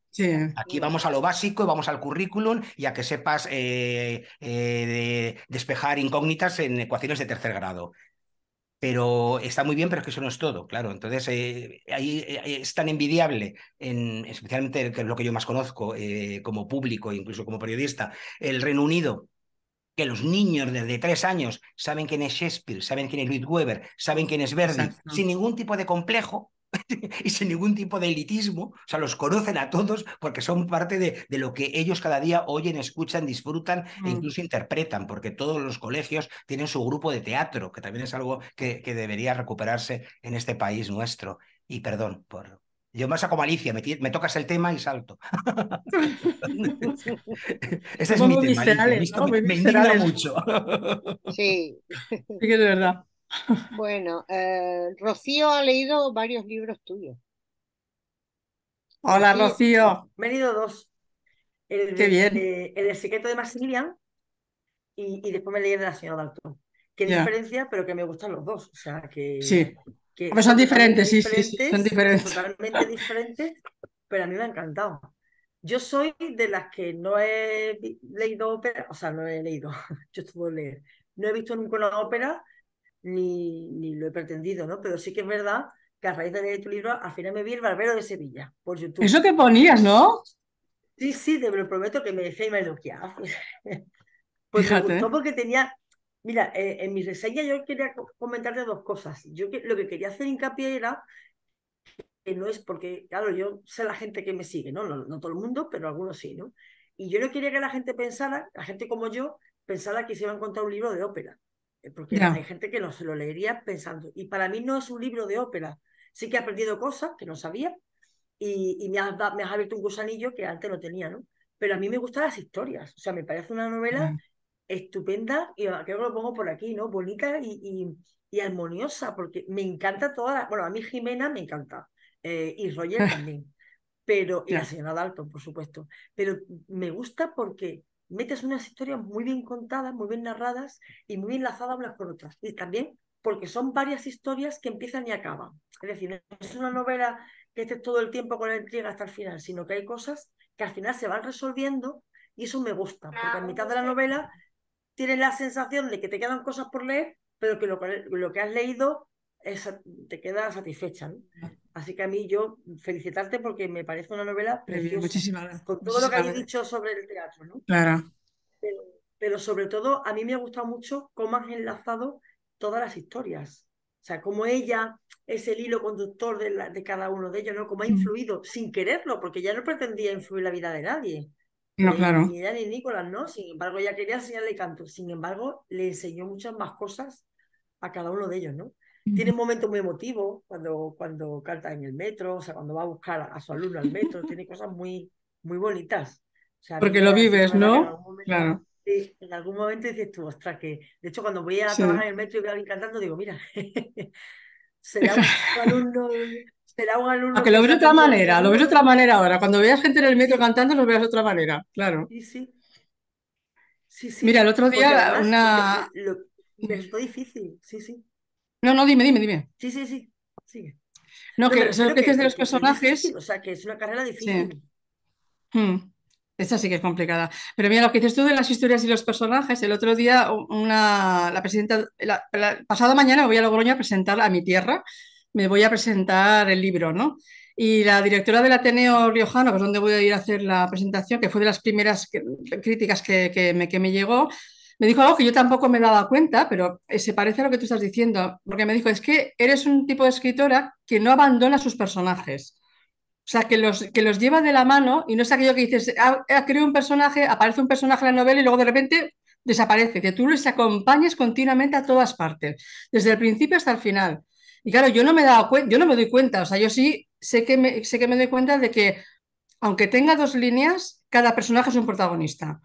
Aquí vamos a lo básico, vamos al currículum y a que sepas eh, eh, despejar incógnitas en ecuaciones de tercer grado. Pero está muy bien, pero es que eso no es todo, claro. Entonces, eh, ahí es tan envidiable, en, especialmente lo que yo más conozco como público, incluso como periodista, el Reino Unido, que los niños desde tres años saben quién es Shakespeare, saben quién es Louis Weber, saben quién es Verdi, sin ningún tipo de complejo, [LAUGHS] y sin ningún tipo de elitismo, o sea, los conocen a todos porque son parte de, lo que ellos cada día oyen, escuchan, disfrutan e mm. incluso interpretan, porque todos los colegios tienen su grupo de teatro, que también es algo que, debería recuperarse en este país nuestro. Y perdón por, yo me saco malicia, me, me, tocas el tema y salto. [LAUGHS] Este es mi tema. me, me mucho. sí. [LAUGHS] es verdad. Bueno, eh, Rocío ha leído varios libros tuyos. Hola, Rocío. Me he leído dos. El, Qué eh, el, secreto de Maximilian y, después me leí el de la señora Dalton. ¿Qué diferencia, pero que me gustan los dos. O sea, que, sí. son diferentes, sí, sí, son diferentes. Totalmente diferentes, pero a mí me ha encantado. Yo soy de las que no he leído ópera, o sea, no he leído, [LAUGHS] yo estuve no he visto nunca una ópera ni, lo he pretendido, ¿no? Pero sí que es verdad que a raíz de leer tu libro, al final me vi el barbero de Sevilla, por YouTube. Eso te ponías, ¿no? Sí, sí, te lo prometo que me dejé y me lo [LAUGHS] Pues Fíjate. porque tenía... Mira, eh, en mi reseña yo quería comentarte dos cosas. Yo lo que quería hacer hincapié era que no es porque, claro, yo sé la gente que me sigue, ¿no? ¿no? No, todo el mundo, pero algunos sí, ¿no? Y yo no quería que la gente pensara, la gente como yo, pensara que se iba a encontrar un libro de ópera porque hay gente que no se lo leería pensando. Y para mí no es un libro de ópera. Sí que he aprendido cosas que no sabía y, me, has, abierto un gusanillo que antes no tenía, ¿no? Pero a mí me gustan las historias. O sea, me parece una novela estupenda y creo que lo pongo por aquí, ¿no? Bonita y, armoniosa, porque me encanta toda la... Bueno, a mí Jimena me encanta eh, y Roger [LAUGHS] también. Pero, y la señora Dalton, por supuesto. Pero me gusta porque metes unas historias muy bien contadas, muy bien narradas y muy enlazadas unas con otras. Y también porque son varias historias que empiezan y acaban. Es decir, no es una novela que estés todo el tiempo con la intriga hasta el final, sino que hay cosas que al final se van resolviendo y eso me gusta, porque a mitad de la novela tienes la sensación de que te quedan cosas por leer, pero que lo que has leído te queda satisfecha. Ah. Así que a mí yo felicitarte porque me parece una novela preciosa. Con todo lo que has dicho sobre el teatro, Claro. Pero, sobre todo a mí me ha gustado mucho cómo has enlazado todas las historias. O sea, cómo ella es el hilo conductor de, de cada uno de ellos, ¿no? Cómo ha mm. influido sin quererlo, porque ya no pretendía influir la vida de nadie. No, eh, claro. Ni ni Nicolás, ¿no? Sin embargo, ella quería enseñarle canto. Sin embargo, le enseñó muchas más cosas a cada uno de ellos, ¿no? Tiene un momento muy emotivo cuando, cuando canta en el metro, o sea, cuando va a buscar a, su alumno al metro, tiene cosas muy, muy bonitas. O sea, Porque lo vives, ¿no? claro. en algún momento dices tú, ostras, que de hecho cuando voy a trabajar en el metro y veo a alguien cantando, digo, mira, [LAUGHS] será un [LAUGHS] alumno será un alumno. Aunque lo ves de otra manera, lo ves de otra manera ahora. Cuando veas gente en el metro cantando, lo veas de otra manera, claro. Sí, sí. Mira, el otro día una. me difícil, sí, sí. No, no, dime, dime, dime. Sí, sí, sí. No, que, solo que, de los personajes. o sea, que es una carrera difícil. Sí. Hmm. Esta sí que es complicada. Pero mira, lo que dices tú de las historias y los personajes, el otro día la presidenta, pasada mañana voy a Logroño a presentar a mi tierra, me voy a presentar el libro, ¿no? Y la directora del Ateneo Riojano, que es donde voy a ir a hacer la presentación, que fue de las primeras críticas que, que me, que me llegó, me dijo algo que yo tampoco me daba cuenta, pero se parece a lo que tú estás diciendo, porque me dijo, es que eres un tipo de escritora que no abandona sus personajes. O sea, que los, que los lleva de la mano y no es aquello que dices, ah, ha creo un personaje, aparece un personaje en la novela y luego de repente desaparece, que tú les acompañes continuamente a todas partes, desde el principio hasta el final. Y claro, yo no me yo no me doy cuenta, o sea, yo sí sé que me, sé que me doy cuenta de que aunque tenga dos líneas, cada personaje es un protagonista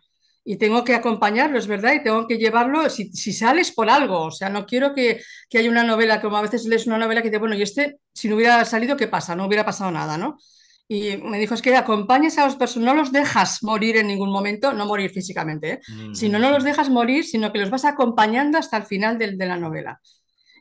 y tengo que acompañarlo es ¿verdad? Y tengo que llevarlo, si, sales por algo, o sea, no quiero que, que, haya una novela, como a veces lees una novela que te bueno, y este, si no hubiera salido, ¿qué pasa? No hubiera pasado nada, ¿no? Y me dijo, es que acompañes a los personas, no los dejas morir en ningún momento, no morir físicamente, ¿eh? Mm. sino no los dejas morir, sino que los vas acompañando hasta el final de, la novela.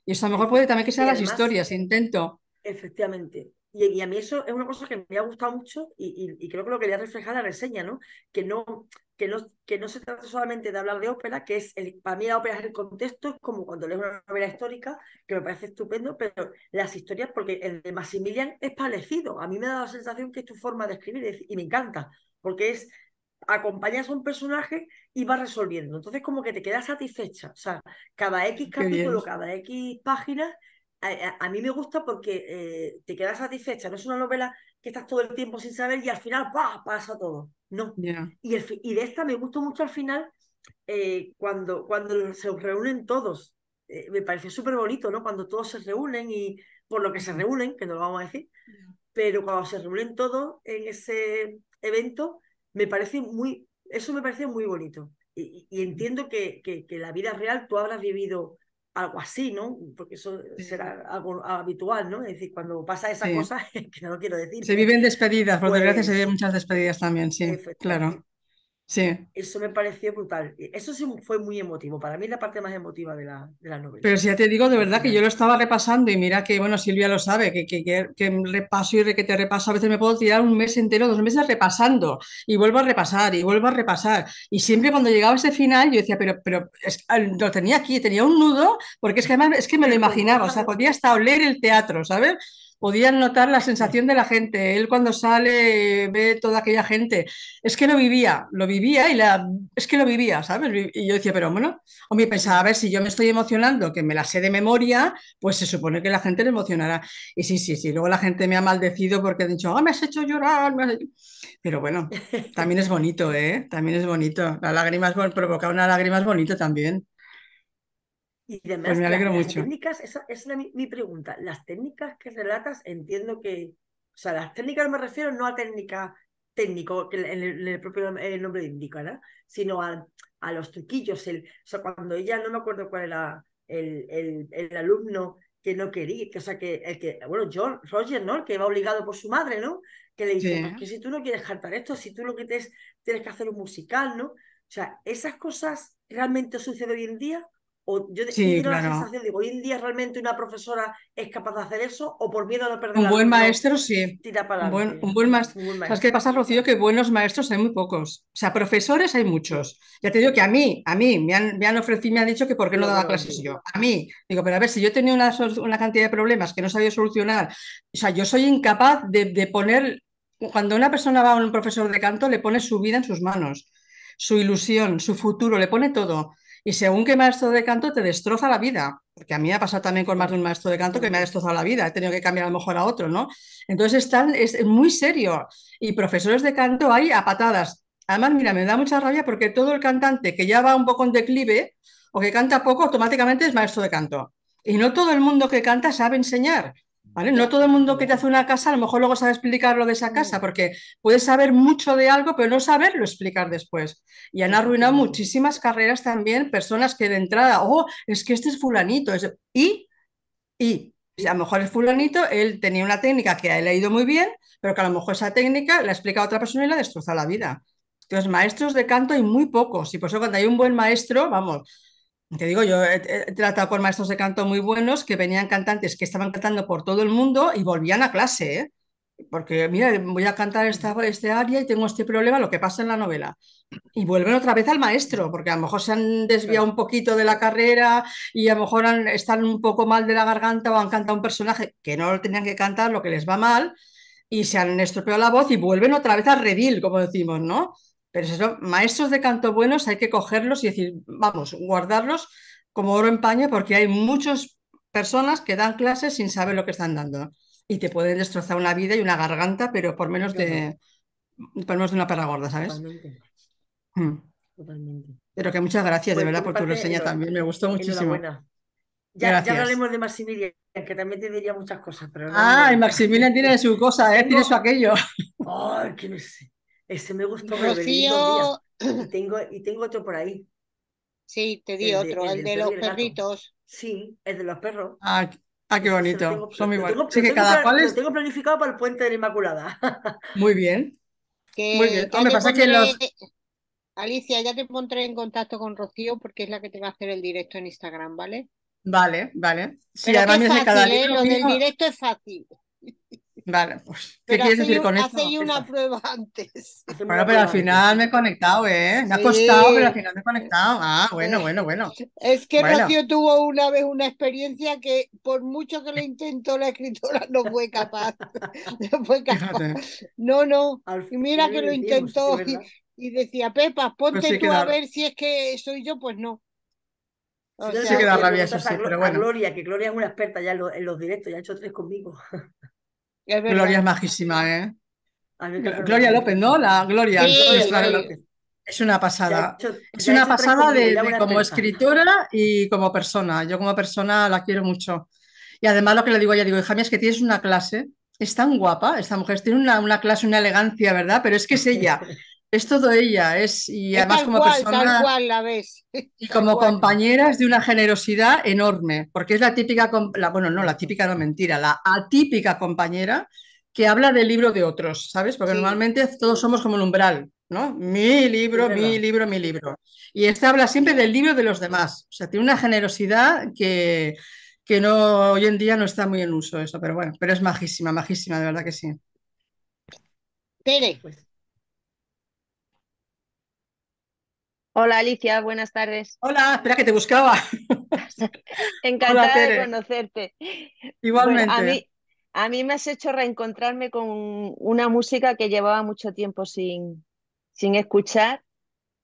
Y eso a lo mejor puede también que sean las historias, intento. Efectivamente. Y, a mí eso es una cosa que me ha gustado mucho y, y, creo que lo quería reflejar la reseña, ¿no? Que no, que no, que no se trata solamente de hablar de ópera, que es, el, para mí la ópera es el contexto, es como cuando lees una novela histórica, que me parece estupendo, pero las historias, porque el de Maximilian es parecido, a mí me da la sensación que es tu forma de escribir y me encanta, porque es acompañas a un personaje y vas resolviendo, entonces como que te quedas satisfecha, o sea, cada X capítulo, cada X página a, mí me gusta porque eh, te quedas satisfecha. No es una novela que estás todo el tiempo sin saber y al final pasa todo. No. Y, y de esta me gustó mucho al final eh, cuando, cuando se reúnen todos. Eh, me parece súper bonito, ¿no? Cuando todos se reúnen y por lo que se reúnen, que no lo vamos a decir, pero cuando se reúnen todos en ese evento, me parece muy, eso me parece muy bonito. Y, entiendo que, que, la vida real tú habrás vivido algo así, ¿no? Porque eso será algo habitual, ¿no? Es decir, cuando pasa esa cosa, [LAUGHS] que no lo quiero decir. Se viven despedidas, por desgracia se viven pues muchas despedidas también, sí, claro. Sí. Eso me pareció brutal. E, eso sí fue muy emotivo. Para mí la parte más emotiva de la, de novela. Pero si ya te digo, de verdad que yo lo estaba repasando y mira que, bueno, Silvia lo sabe, que, que, que, repaso y que te repaso. A veces me puedo tirar un mes entero, dos meses repasando y vuelvo a repasar y vuelvo a repasar. Y siempre cuando llegaba ese final yo decía, pero, pero lo tenía aquí, tenía un nudo, porque es que además es que me lo imaginaba. O sea, podía hasta oler el teatro, ¿sabes? podían notar la sensación de la gente. Él cuando sale ve toda aquella gente. Es que lo vivía, lo vivía y la, es que lo vivía, ¿sabes? Y yo decía, pero bueno, o me pensaba, a ver, si yo me estoy emocionando, que me la sé de memoria, pues se supone que la gente le emocionará. Y sí, sí, sí, luego la gente me ha maldecido porque he dicho, ah, me has hecho llorar. Pero bueno, [LAUGHS] también es bonito, ¿eh? También es bonito. La lágrima es, provocar una lágrima es bonito también. Y además pues me alegro mucho. técnicas, esa, es mi, mi, pregunta. Las técnicas que relatas, entiendo que, o sea, las técnicas me refiero no a técnica técnico, que en el, propio eh, nombre indica, ¿no? sino a, los truquillos. El, o sea, cuando ella, no me acuerdo cuál era el, el, el alumno que no quería, que, o sea, que el que, bueno, John, Roger, ¿no? El que va obligado por su madre, ¿no? Que le dice, pues que si tú no quieres cantar esto, si tú lo que tienes que hacer un musical, ¿no? O sea, esas cosas realmente suceden hoy en día o yo tengo la sensación, digo, hoy en día realmente una profesora es capaz de hacer eso o por miedo a no perder Un buen maestro, sí. un, buen, maestro. ¿Sabes qué pasa, Rocío? Que buenos maestros hay muy pocos. O sea, profesores hay muchos. Ya te digo que a mí, a mí, me han, me han ofrecido, me han dicho que por qué no, daba clases yo. A mí, digo, pero a ver, si yo tenía una, una cantidad de problemas que no sabía solucionar, o sea, yo soy incapaz de, de poner, cuando una persona va a un profesor de canto, le pone su vida en sus manos, su ilusión, su futuro, le pone todo. Y según qué maestro de canto te destroza la vida, porque a mí me ha pasado también con más de un maestro de canto que me ha destrozado la vida, he tenido que cambiar a lo mejor a otro, ¿no? Entonces están, es muy serio. Y profesores de canto hay a patadas. Además, mira, me da mucha rabia porque todo el cantante que ya va un poco en declive o que canta poco, automáticamente es maestro de canto. Y no todo el mundo que canta sabe enseñar. No todo el mundo que te hace una casa, a lo mejor luego sabe explicar lo de esa casa, porque puedes saber mucho de algo, pero no saberlo explicar después. Y han arruinado muchísimas carreras también, personas que de entrada, oh, es que este es fulanito, y, y, a lo mejor es fulanito, él tenía una técnica que ha ido muy bien, pero que a lo mejor esa técnica la explica a otra persona y la destroza la vida. Entonces, maestros de canto hay muy pocos, y por eso cuando hay un buen maestro, vamos, te digo, yo he, eh, eh, tratado con maestros de canto muy buenos que venían cantantes que estaban cantando por todo el mundo y volvían a clase, ¿eh? porque mira, voy a cantar esta, este área y tengo este problema, lo que pasa en la novela. Y vuelven otra vez al maestro, porque a lo mejor se han desviado un poquito de la carrera y a lo mejor están un poco mal de la garganta o han cantado un personaje que no lo tenían que cantar, lo que les va mal, y se han estropeado la voz y vuelven otra vez al redil, como decimos, ¿no? Pero eso, maestros de canto buenos hay que cogerlos y decir, vamos, guardarlos como oro en paño porque hay muchas personas que dan clases sin saber lo que están dando. Y te pueden destrozar una vida y una garganta, pero por menos de, por menos de una perra gorda, ¿sabes? Totalmente. Mm. Pero que muchas gracias, de pues verdad, por tu reseña también. Me gustó muchísimo. Ya, ya, hablaremos de Maximilian, que también te diría muchas cosas. Pero ah, y Maximilian tiene su cosa, ¿eh? tiene su aquello. Ay, que no sé. Ese me gustó. Rocío... Y [CLEARS THROAT] tengo, y tengo otro por ahí. Sí, te di otro, el, de, los perritos. Sí, el de los perros. Ah, qué bonito. Son igual Sí, cada cual tengo planificado para el puente de la Inmaculada. [LAUGHS] muy bien. muy bien. pasa que Alicia, ya te pondré en contacto con Rocío porque es la que te va a hacer el directo en Instagram, ¿vale? Vale, vale. Sí, además cada ¿eh? Lo del directo es fácil. Vale, pues, ¿qué quieres decir con esto? una prueba antes. [LAUGHS] Bueno, pero al final me he conectado, ¿eh? Me ha costado, pero al final me he conectado. Ah, bueno, bueno, bueno. Es que Rocío tuvo una vez una experiencia que por mucho que lo intentó la escritora no fue capaz. [LAUGHS] No fue capaz. No, no. Y mira que lo intentó y, decía, Pepa, ponte pues tú a ver si es que soy yo, pues no. O sea, rabia eso, pero bueno. Gloria, que Gloria es una experta ya en los directos, ya ha hecho tres conmigo. Gloria es majísima, ¿eh? Gloria López, ¿no? La Gloria, Es una pasada. es una pasada de, como escritora y como persona. Yo como persona la quiero mucho. Y además lo que le digo ya digo, hija es que tienes una clase, es tan guapa, esta mujer tiene una, una clase, una elegancia, ¿verdad? Pero es que es ella. [LAUGHS] Es todo ella, es y además como persona tal cual la ves. [LAUGHS] y como compañeras de una generosidad enorme, porque es la típica, bueno, no, la típica no mentira, la atípica compañera que habla del libro de otros, ¿sabes? Porque normalmente todos somos como el umbral, ¿no? Mi libro, mi libro, mi libro. Y esta habla siempre del libro de los demás, o sea, tiene una generosidad que, que no hoy en día no está muy en uso eso, pero bueno, pero es majísima, majísima, de verdad que sí. Tere. Pues, Hola Alicia, buenas tardes. Hola, espera que te buscaba. [LAUGHS] Encantada de conocerte. Igualmente. a, mí, me has hecho reencontrarme con una música que llevaba mucho tiempo sin, sin escuchar,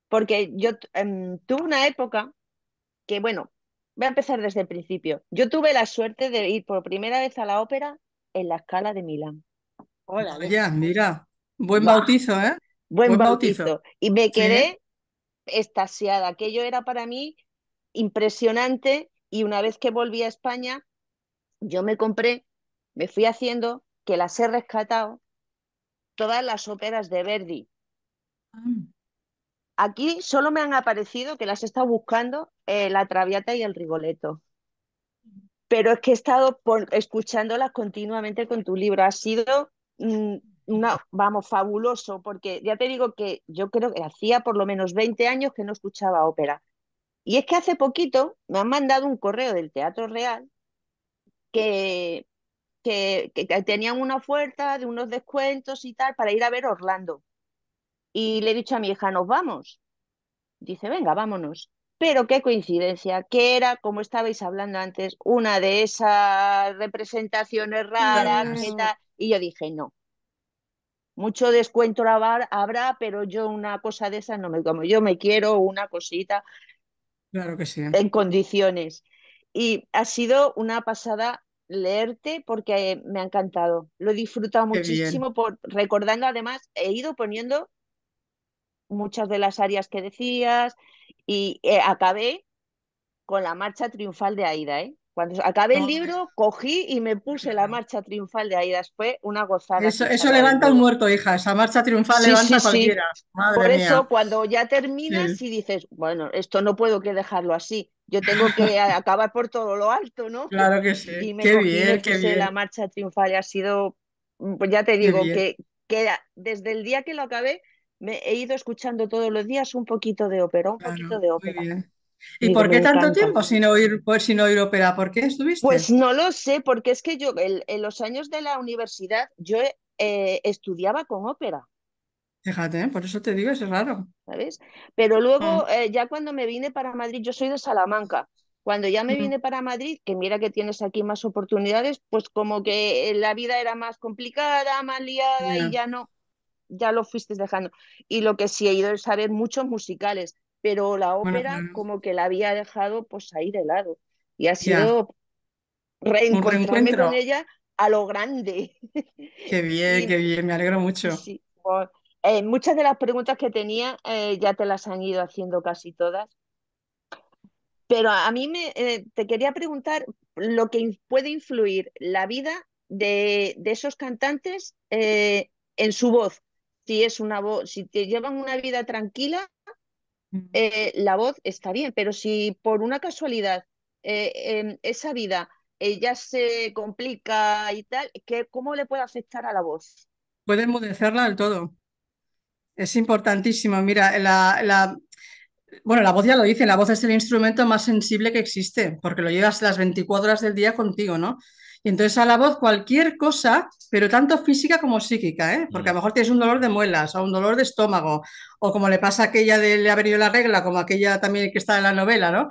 porque yo em, tuve una época que, bueno, voy a empezar desde el principio. Yo tuve la suerte de ir por primera vez a la ópera en la escala de Milán. Hola. mira, buen bautizo, ¿eh? Buen, bautizo. Y me quedé extasiada. Aquello era para mí impresionante y una vez que volví a España, yo me compré, me fui haciendo, que las he rescatado, todas las óperas de Verdi. Ah. Aquí solo me han aparecido, que las he estado buscando, eh, La Traviata y el Rigoletto. Pero es que he estado escuchándolas continuamente con tu libro. Ha sido mm, vamos, fabuloso, porque ya te digo que yo creo que hacía por lo menos 20 años que no escuchaba ópera. Y es que hace poquito me han mandado un correo del Teatro Real que, que, tenían una oferta de unos descuentos y tal para ir a ver Orlando. Y le he dicho a mi hija, nos vamos. Dice, venga, vámonos. Pero qué coincidencia, que era, como estabais hablando antes, una de esas representaciones raras, y, tal. y yo dije, no, mucho descuento habrá, pero yo una cosa de esas no me como. Yo me quiero una cosita. Claro que sí. En condiciones. Y ha sido una pasada leerte porque me ha encantado. Lo he disfrutado muchísimo por recordando además he ido poniendo muchas de las áreas que decías y eh, acabé con la marcha triunfal de Aida, ¿eh? Cuando acabé el libro, cogí y me puse la marcha triunfal de ahí después una gozada. Eso, levanta un muerto, hija. Esa marcha triunfal levanta cualquiera. Por eso, cuando ya terminas y dices, bueno, esto no puedo que dejarlo así. Yo tengo que [LAUGHS] acabar por todo lo alto, ¿no? Claro que sí. Y me qué bien, qué bien. la marcha triunfal. ha sido, mm, pues ya te digo, que, que desde el día que lo acabé, me he ido escuchando todos los días un poquito de ópera, un poquito de ópera. ¿Y por qué tanto tiempo sin oír, pues, ópera? ¿Por qué estuviste? Pues no lo sé, porque es que yo en los años de la universidad yo eh, estudiaba con ópera. Fíjate, ¿eh? por eso te digo, es raro. ¿Sabes? Pero luego, ah. eh, ya cuando me vine para Madrid, yo soy de Salamanca. Cuando ya me vine para Madrid, que mira que tienes aquí más oportunidades, pues como que la vida era más complicada, más liada y ya no, ya lo fuiste dejando. Y lo que sí he ido es ver muchos musicales pero la ópera mm. como que la había dejado pues ahí de lado. Y ha sido reencontrarme con ella a lo grande. Qué [LAUGHS] bien, qué bien, me alegro mucho. Eh, muchas de las preguntas que tenía eh, ya te las han ido haciendo casi todas. Pero a mí me, eh, te quería preguntar lo que puede influir la vida de, de esos cantantes en su voz. Si es una voz, si te llevan una vida tranquila Mm. Eh, la voz está bien, pero si por una casualidad eh, esa vida ya se complica y tal, ¿cómo le puede afectar a la voz? Puede enmudecerla del todo. Es importantísimo. Mira, la, bueno, la voz ya lo dice, la voz es el instrumento más sensible que existe, porque lo llevas las 24 horas del día contigo, ¿no? Y entonces a la voz cualquier cosa, pero tanto física como psíquica, ¿eh? porque a lo mm. mejor tienes un dolor de muelas o un dolor de estómago, o como le pasa a aquella de le ha venido la regla, como aquella también que está en la novela, ¿no?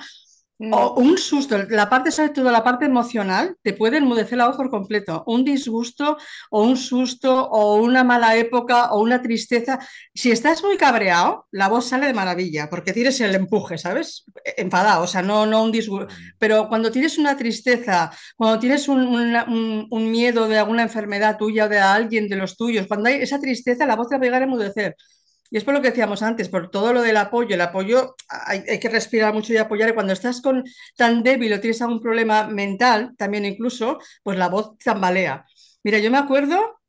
un susto, la parte, sobre todo la parte emocional, te puede enmudecer la voz por completo. Un disgusto, o un susto, o una mala época, o una tristeza. Si estás muy cabreado, la voz sale de maravilla, porque tienes el empuje, ¿sabes? E, enfadado, o sea, no, no un disgusto. Mm. Pero cuando tienes una tristeza, cuando tienes un, un miedo de alguna enfermedad tuya o de alguien de los tuyos, cuando hay esa tristeza, la voz te va a llegar a enmudecer. Y es por lo que decíamos antes, por todo lo del apoyo. El apoyo hay, que respirar mucho y apoyar. cuando estás con, tan débil o tienes algún problema mental, también incluso, pues la voz zambalea. Mira, yo me acuerdo,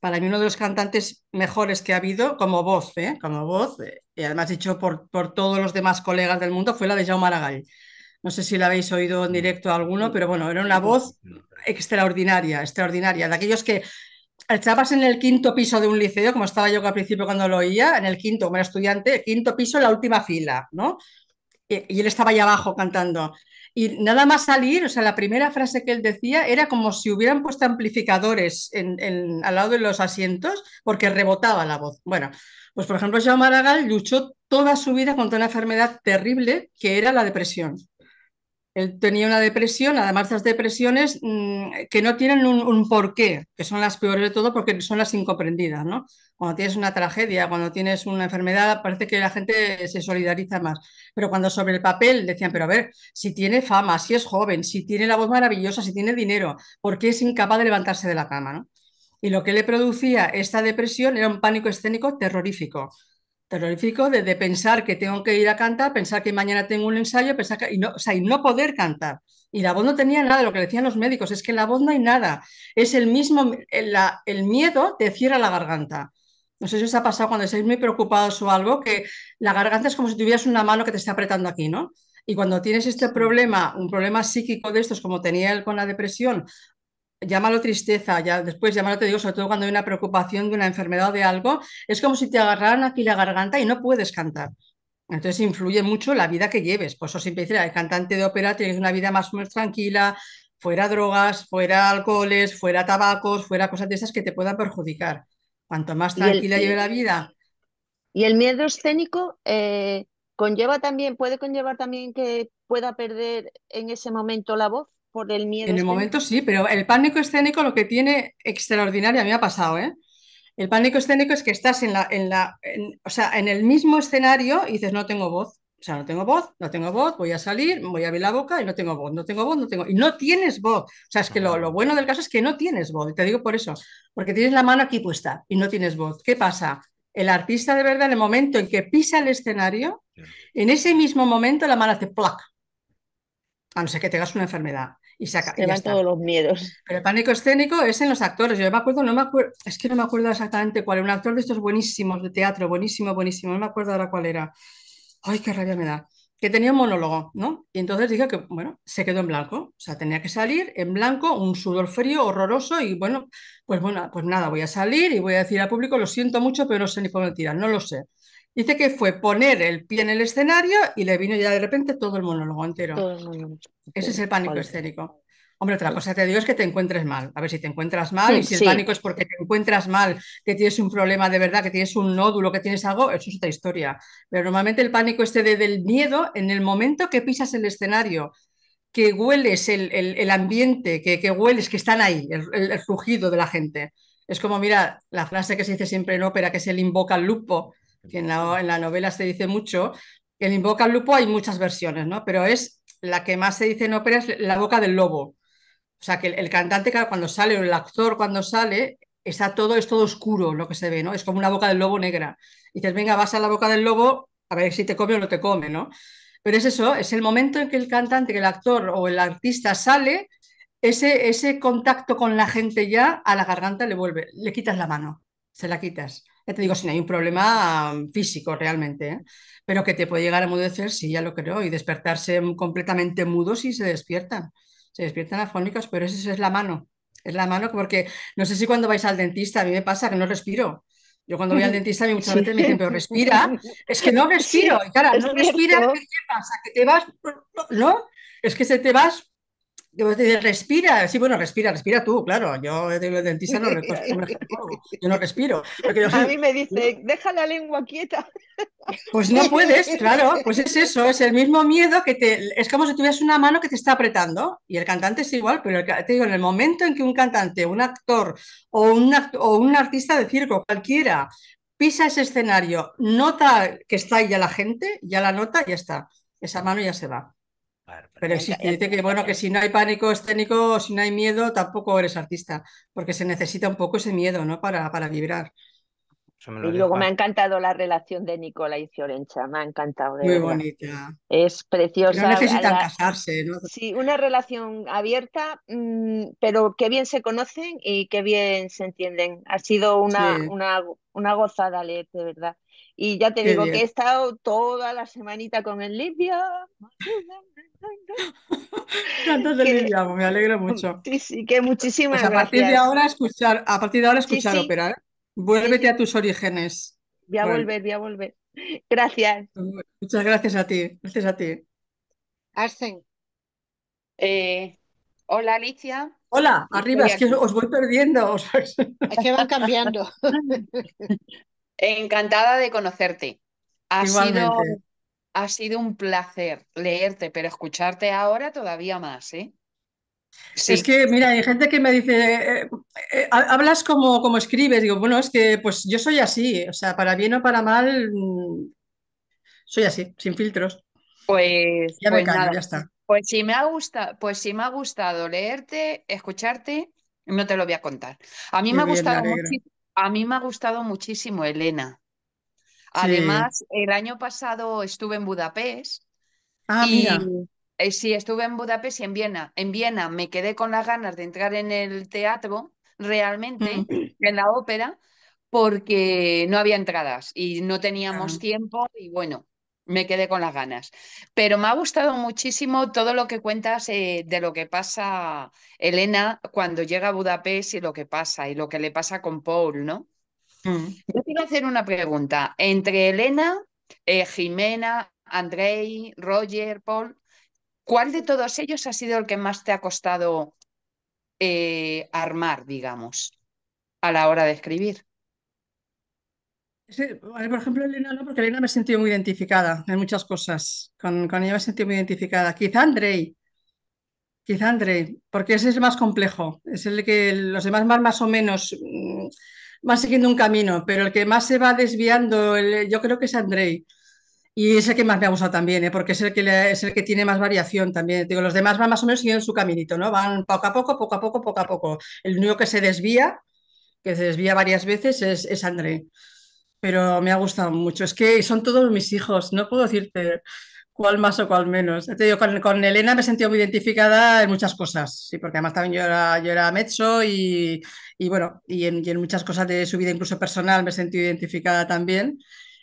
para mí uno de los cantantes mejores que ha habido como voz, ¿eh? como voz, eh, y además dicho por, por todos los demás colegas del mundo, fue la de Jaume Aragall. No sé si la habéis oído en directo alguno, pero bueno, era una voz extraordinaria, extraordinaria, de aquellos que estabas en el quinto piso de un liceo, como estaba yo al principio cuando lo oía, en el quinto, como era estudiante, quinto piso, la última fila, ¿no? Y, él estaba ahí abajo cantando. Y nada más salir, o sea, la primera frase que él decía era como si hubieran puesto amplificadores al lado de los asientos, porque rebotaba la voz. Bueno, pues por ejemplo, ya Maragall luchó toda su vida contra una enfermedad terrible que era la depresión. Él tenía una depresión, además de las depresiones mm, que no tienen un, un, porqué, que son las peores de todo porque son las incomprendidas, ¿no? Cuando tienes una tragedia, cuando tienes una enfermedad, parece que la gente se solidariza más. Pero cuando sobre el papel decían, pero a ver, si tiene fama, si es joven, si tiene la voz maravillosa, si tiene dinero, ¿por qué es incapaz de levantarse de la cama, Y lo que le producía esta depresión era un pánico escénico terrorífico terrorífico de, pensar que tengo que ir a cantar, pensar que mañana tengo un ensayo, pensar que, y no, o sea, y no poder cantar. Y la voz no tenía nada, lo que decían los médicos, es que en la voz no hay nada, es el mismo, el, el miedo te cierra la garganta. No sé si os ha pasado cuando estáis muy preocupados o algo, que la garganta es como si tuvieras una mano que te está apretando aquí, ¿no? Y cuando tienes este problema, un problema psíquico de estos, como tenía él con la depresión, llámalo tristeza, ya después llámalo, te digo, sobre todo cuando hay una preocupación de una enfermedad o de algo, es como si te agarraran aquí la garganta y no puedes cantar. Entonces influye mucho la vida que lleves. Por eso siempre dice, el cantante de ópera tiene una vida más, tranquila, fuera drogas, fuera alcoholes, fuera tabacos, fuera cosas de esas que te puedan perjudicar. Cuanto más tranquila lleve la vida. Y el miedo escénico eh, conlleva también, puede conllevar también que pueda perder en ese momento la voz por el miedo. En el este. momento sí, pero el pánico escénico lo que tiene extraordinario, a mí me ha pasado, ¿eh? El pánico escénico es que estás en la, en la o sea, en el mismo escenario y dices, no tengo voz. O sea, no tengo voz, no tengo voz, voy a salir, voy a abrir la boca y no tengo voz, no tengo voz, no tengo. Y no tienes voz. O sea, es que lo, lo bueno del caso es que no tienes voz. Y te digo por eso, porque tienes la mano aquí puesta y no tienes voz. ¿Qué pasa? El artista de verdad, en el momento en que pisa el escenario, en ese mismo momento la mano hace plac a no ser que tengas una enfermedad. Y saca. van todos los miedos. Pero el pánico escénico es en los actores. Yo me acuerdo, no me acuerdo, es que no me acuerdo exactamente cuál. era Un actor de estos buenísimos de teatro, buenísimo, buenísimo. No me acuerdo ahora cuál era. Ay, qué rabia me da. Que tenía un monólogo, ¿no? Y entonces dije que, bueno, se quedó en blanco. O sea, tenía que salir en blanco, un sudor frío, horroroso, y bueno, pues bueno, pues nada, voy a salir y voy a decir al público, lo siento mucho, pero no sé ni cómo tirar, no lo sé. Dice que fue poner el pie en el escenario y le vino ya de repente todo el monólogo entero. Ese es el pánico escénico. Hombre, otra cosa te digo es que te encuentres mal. A ver si te encuentras mal y si el pánico es porque te encuentras mal, que tienes un problema de verdad, que tienes un nódulo, que tienes algo, eso es otra historia. Pero normalmente el pánico este de, del miedo, en el momento que pisas el escenario, que hueles el, ambiente, que, hueles, que están ahí, el, el, rugido de la gente. Es como, mira, la frase que se dice siempre en ópera, que se le invoca al lupo que en la, novela se dice mucho, en Invoca al Lupo hay muchas versiones, ¿no? Pero es la que más se dice en ópera es la boca del lobo. O sea, que el, cantante cuando sale o el actor cuando sale, está todo, es todo oscuro lo que se ve, ¿no? Es como una boca del lobo negra. Y dices, venga, vas a la boca del lobo a ver si te come o no te come, ¿no? Pero es eso, es el momento en que el cantante, que el actor o el artista sale, ese, ese contacto con la gente ya a la garganta le vuelve, le quitas la mano, se la quitas ya te digo, si no hay un problema mm, físico realmente, ¿eh? pero que te puede llegar a mudecer, sí, ya lo creo, y despertarse completamente mudo y se despiertan, se despiertan afónicos, pero esa es la mano, es la mano, porque no sé si cuando vais al dentista, a mí me pasa que no respiro. Yo cuando voy al [LAUGHS] dentista a mí muchas veces me dicen, pero respira, [LAUGHS] es que no respiro, y claro, no respira, ¿qué pasa? ¿Que te vas? No, es que se te vas respira, sí, bueno, respira, respira tú, claro. Yo el dentista no, [LAUGHS] yo no respiro. a mí me dice, [LAUGHS] deja la lengua quieta. Pues no puedes, [LAUGHS] claro, pues es eso, es el mismo miedo que te. Es como si tuvieras una mano que te está apretando, y el cantante es igual, pero te digo, en el momento en que un cantante, un actor o un, o un artista de circo, cualquiera, pisa ese escenario, nota que está ahí ya la gente, ya la nota, ya está. Esa mano ya se va pero sí que si no hay pánico escénico, si no hay miedo, tampoco eres artista, porque se necesita un poco ese miedo, ¿no? Para, para vibrar. y luego me ha encantado la relación de Nicola y Fiorenza, me ha encantado. Muy bonita. Es preciosa. No necesitan casarse, Sí, una relación abierta, mm, pero qué bien se conocen y qué bien se entienden. Ha sido una, una, una gozada leer, de verdad. Y ya te digo que he estado toda la semanita con el limpio. [LAUGHS] Tanto [LAUGHS] me alegro mucho. Sí, sí, que muchísimas pues a partir De ahora escuchar, a partir de ahora escuchar ópera. ¿eh? a tus orígenes. Voy a volver, voy a volver. Gracias. Muchas gracias a ti. Gracias a ti. Arsen. Eh, hola, Alicia. Hola, arriba, es que os voy perdiendo. [LAUGHS] Es que van cambiando. [LAUGHS] Encantada de conocerte. Ha sido ha sido un placer leerte, pero escucharte ahora todavía más, ¿eh? Es que, mira, hay gente que me dice, eh, eh, eh, hablas como, como escribes, digo, bueno, es que pues yo soy así, o sea, para bien o para mal, mm, soy así, sin filtros. Pues, ya me pues ya está. Pues si me ha gustado, pues si me ha gustado leerte, escucharte, no te lo voy a contar. A mí me ha gustado a mí me ha gustado muchísimo, Elena. Además, el año pasado estuve en Budapest. Ah, y... Eh, sí, estuve en Budapest y en Viena. En Viena me quedé con las ganas de entrar en el teatro, realmente, mm. [CLEARS THROAT] en la ópera, porque no había entradas y no teníamos ah. tiempo y bueno, me quedé con las ganas. Pero me ha gustado muchísimo todo lo que cuentas eh, de lo que pasa Elena cuando llega a Budapest y lo que pasa y lo que le pasa con Paul, ¿no? Yo quiero hacer una pregunta. Entre Elena, eh, Jimena, Andrei, Roger, Paul, ¿cuál de todos ellos ha sido el que más te ha costado eh, armar, digamos, a la hora de escribir? por ejemplo, Elena no, porque Elena me he sentido muy identificada en muchas cosas. Con, ella me he sentido muy identificada. Quizá Andrei, quizá Andrei, porque ese es el más complejo. Es el que los demás más, más o menos mm, van siguiendo un camino, pero el que más se va desviando, yo creo que es André Y es el que más me ha gustado también, ¿eh? porque es el, que es el que tiene más variación también. Digo, los demás van más o menos siguiendo su caminito, ¿no? Van poco a poco, poco a poco, poco a poco. El único que se desvía, que se desvía varias veces, es, es André. Pero me ha gustado mucho. Es que son todos mis hijos, no puedo decirte cuál más o cuál menos. Te digo, con, Elena me he sentido muy identificada en muchas cosas, sí, porque además también yo era, yo era mezzo y, y bueno, y en, muchas cosas de su vida, incluso personal, me he sentido identificada también.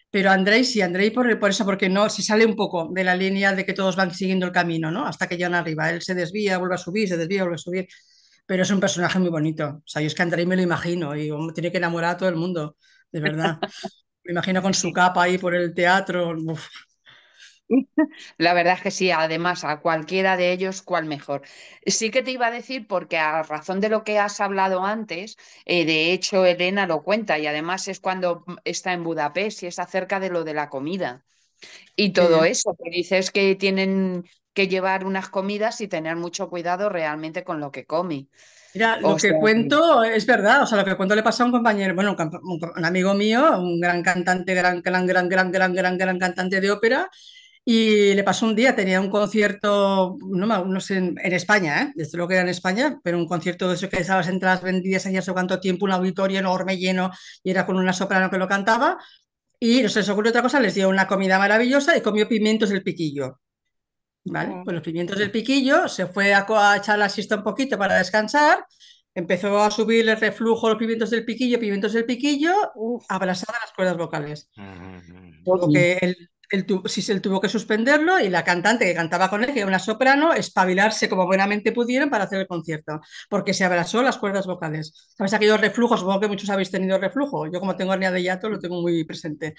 Pero Andrei, sí, Andrei por, por eso, porque no, se sale un poco de la línea de que todos van siguiendo el camino, ¿no? Hasta que no arriba. Él se desvía, vuelve a subir, se desvía, vuelve a subir. Pero es un personaje muy bonito. O sea, yo es que Andrei me lo imagino y tiene que enamorar a todo el mundo, de verdad. [LAUGHS] Me imagino con su capa ahí por el teatro. Uf, [LAUGHS] La verdad es que sí, además a cualquiera de ellos, cuál mejor. Sí que te iba a decir, porque a razón de lo que has hablado antes, eh, de hecho Elena lo cuenta y además es cuando está en Budapest y es acerca de lo de la comida y todo eso, que dices que tienen que llevar unas comidas y tener mucho cuidado realmente con lo que come. Mira, lo que cuento es verdad, o sea, lo que cuento le pasó a un compañero, bueno, un, amigo mío, un gran cantante, gran, gran, gran, gran, gran, gran, gran cantante de ópera, y le pasó un día, tenía un concierto, no, no sé, en, España, ¿eh? desde lo que era en España, pero un concierto de eso que estabas entre las vendidas ya sé cuánto tiempo, un auditorio enorme lleno y era con una soprano que lo cantaba. Y no se ocurrió otra cosa, les dio una comida maravillosa y comió pimientos del piquillo. ¿Vale? Pues los pimientos del piquillo, se fue a, echar la siesta un poquito para descansar, empezó a subir el reflujo, los pimientos del piquillo, pimientos del piquillo, abrasadas las cuerdas vocales. Porque el, él tuvo, tuvo que suspenderlo y la cantante que cantaba con él, que era una soprano, espabilarse como buenamente pudieron para hacer el concierto, porque se abrazó las cuerdas vocales. ¿Sabes aquellos reflujos? Supongo que muchos habéis tenido reflujo. Yo como tengo hernia de hiato lo tengo muy presente.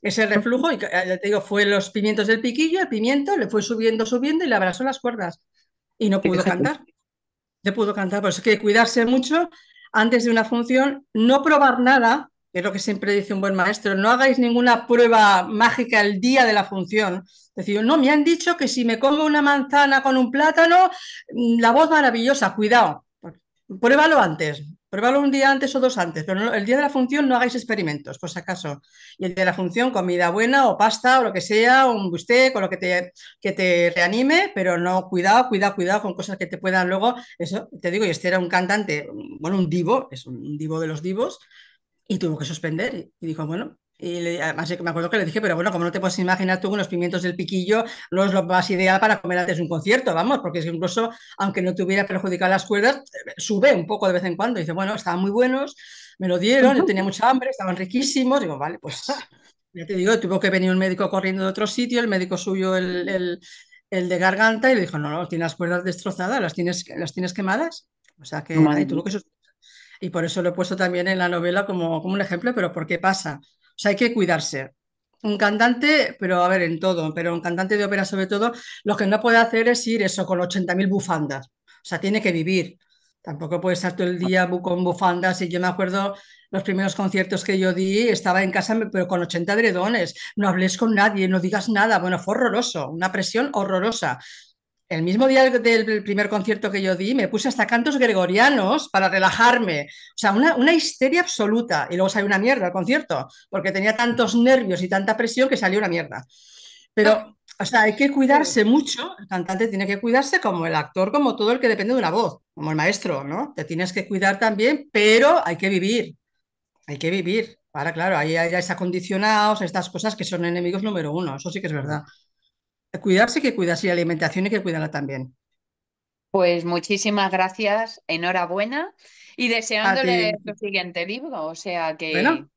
Ese reflujo, y eh, ya te digo, fue los pimientos del piquillo, el pimiento le fue subiendo, subiendo y le abrazó las cuerdas. Y no pudo cantar. No pudo cantar, eso es que cuidarse mucho antes de una función, no probar nada, es lo que siempre dice un buen maestro, no hagáis ninguna prueba mágica el día de la función. Es decir, no, me han dicho que si me como una manzana con un plátano, mm, la voz maravillosa, cuidado, pruébalo antes, pruébalo un día antes o dos antes, pero el día de la función no hagáis experimentos, por si acaso. Y el día de la función, comida buena o pasta o lo que sea, un guste con lo que te, que te reanime, pero no, cuidado, cuidado, cuidado con cosas que te puedan luego, eso, te digo, y este era un cantante, bueno, un divo, es un divo de los divos, y tuvo que suspender. Y dijo, bueno, y además me acuerdo que le dije, pero bueno, como no te puedes imaginar tú con los pimientos del piquillo, no es lo más ideal para comer antes de un concierto, vamos, porque es incluso, aunque no te hubiera perjudicado las cuerdas, sube un poco de vez en cuando. Y dice, bueno, estaban muy buenos, me lo dieron, yo tenía mucha hambre, estaban riquísimos. Digo, vale, pues [LAUGHS] ya te digo, tuvo que venir un médico corriendo de otro sitio, el médico suyo, el, el, de garganta, y le dijo, no, no, tienes las cuerdas destrozadas, las tienes, las tienes quemadas. O sea que no, tuvo que suspender. Y por eso lo he puesto también en la novela como, como un ejemplo, pero ¿por qué pasa. O sea, hay que cuidarse. Un cantante, pero a ver, en todo, pero un cantante de ópera sobre todo, lo que no puede hacer es ir eso con 80.000 bufandas. O sea, tiene que vivir. Tampoco puede estar todo el día con bufandas. Y yo me acuerdo los primeros conciertos que yo di, estaba en casa, pero con 80 dredones, no hables con nadie, no digas nada, bueno, fue horroroso, una presión horrorosa. El mismo día del primer concierto que yo di, me puse hasta cantos gregorianos para relajarme. O sea, una, histeria absoluta. Y luego salió una mierda al concierto, porque tenía tantos nervios y tanta presión que salió una mierda. Pero, o sea, hay que cuidarse mucho. El cantante tiene que cuidarse como el actor, como todo el que depende de una voz, como el maestro, ¿no? Te tienes que cuidar también, pero hay que vivir. Hay que vivir. para claro, ahí hay acondicionados, estas cosas que son enemigos número uno. Eso sí que es verdad cuidarse, que cuidarse la alimentación y que cuidarla también. Pues muchísimas gracias, enhorabuena y deseándole su siguiente libro. O sea que. Bueno,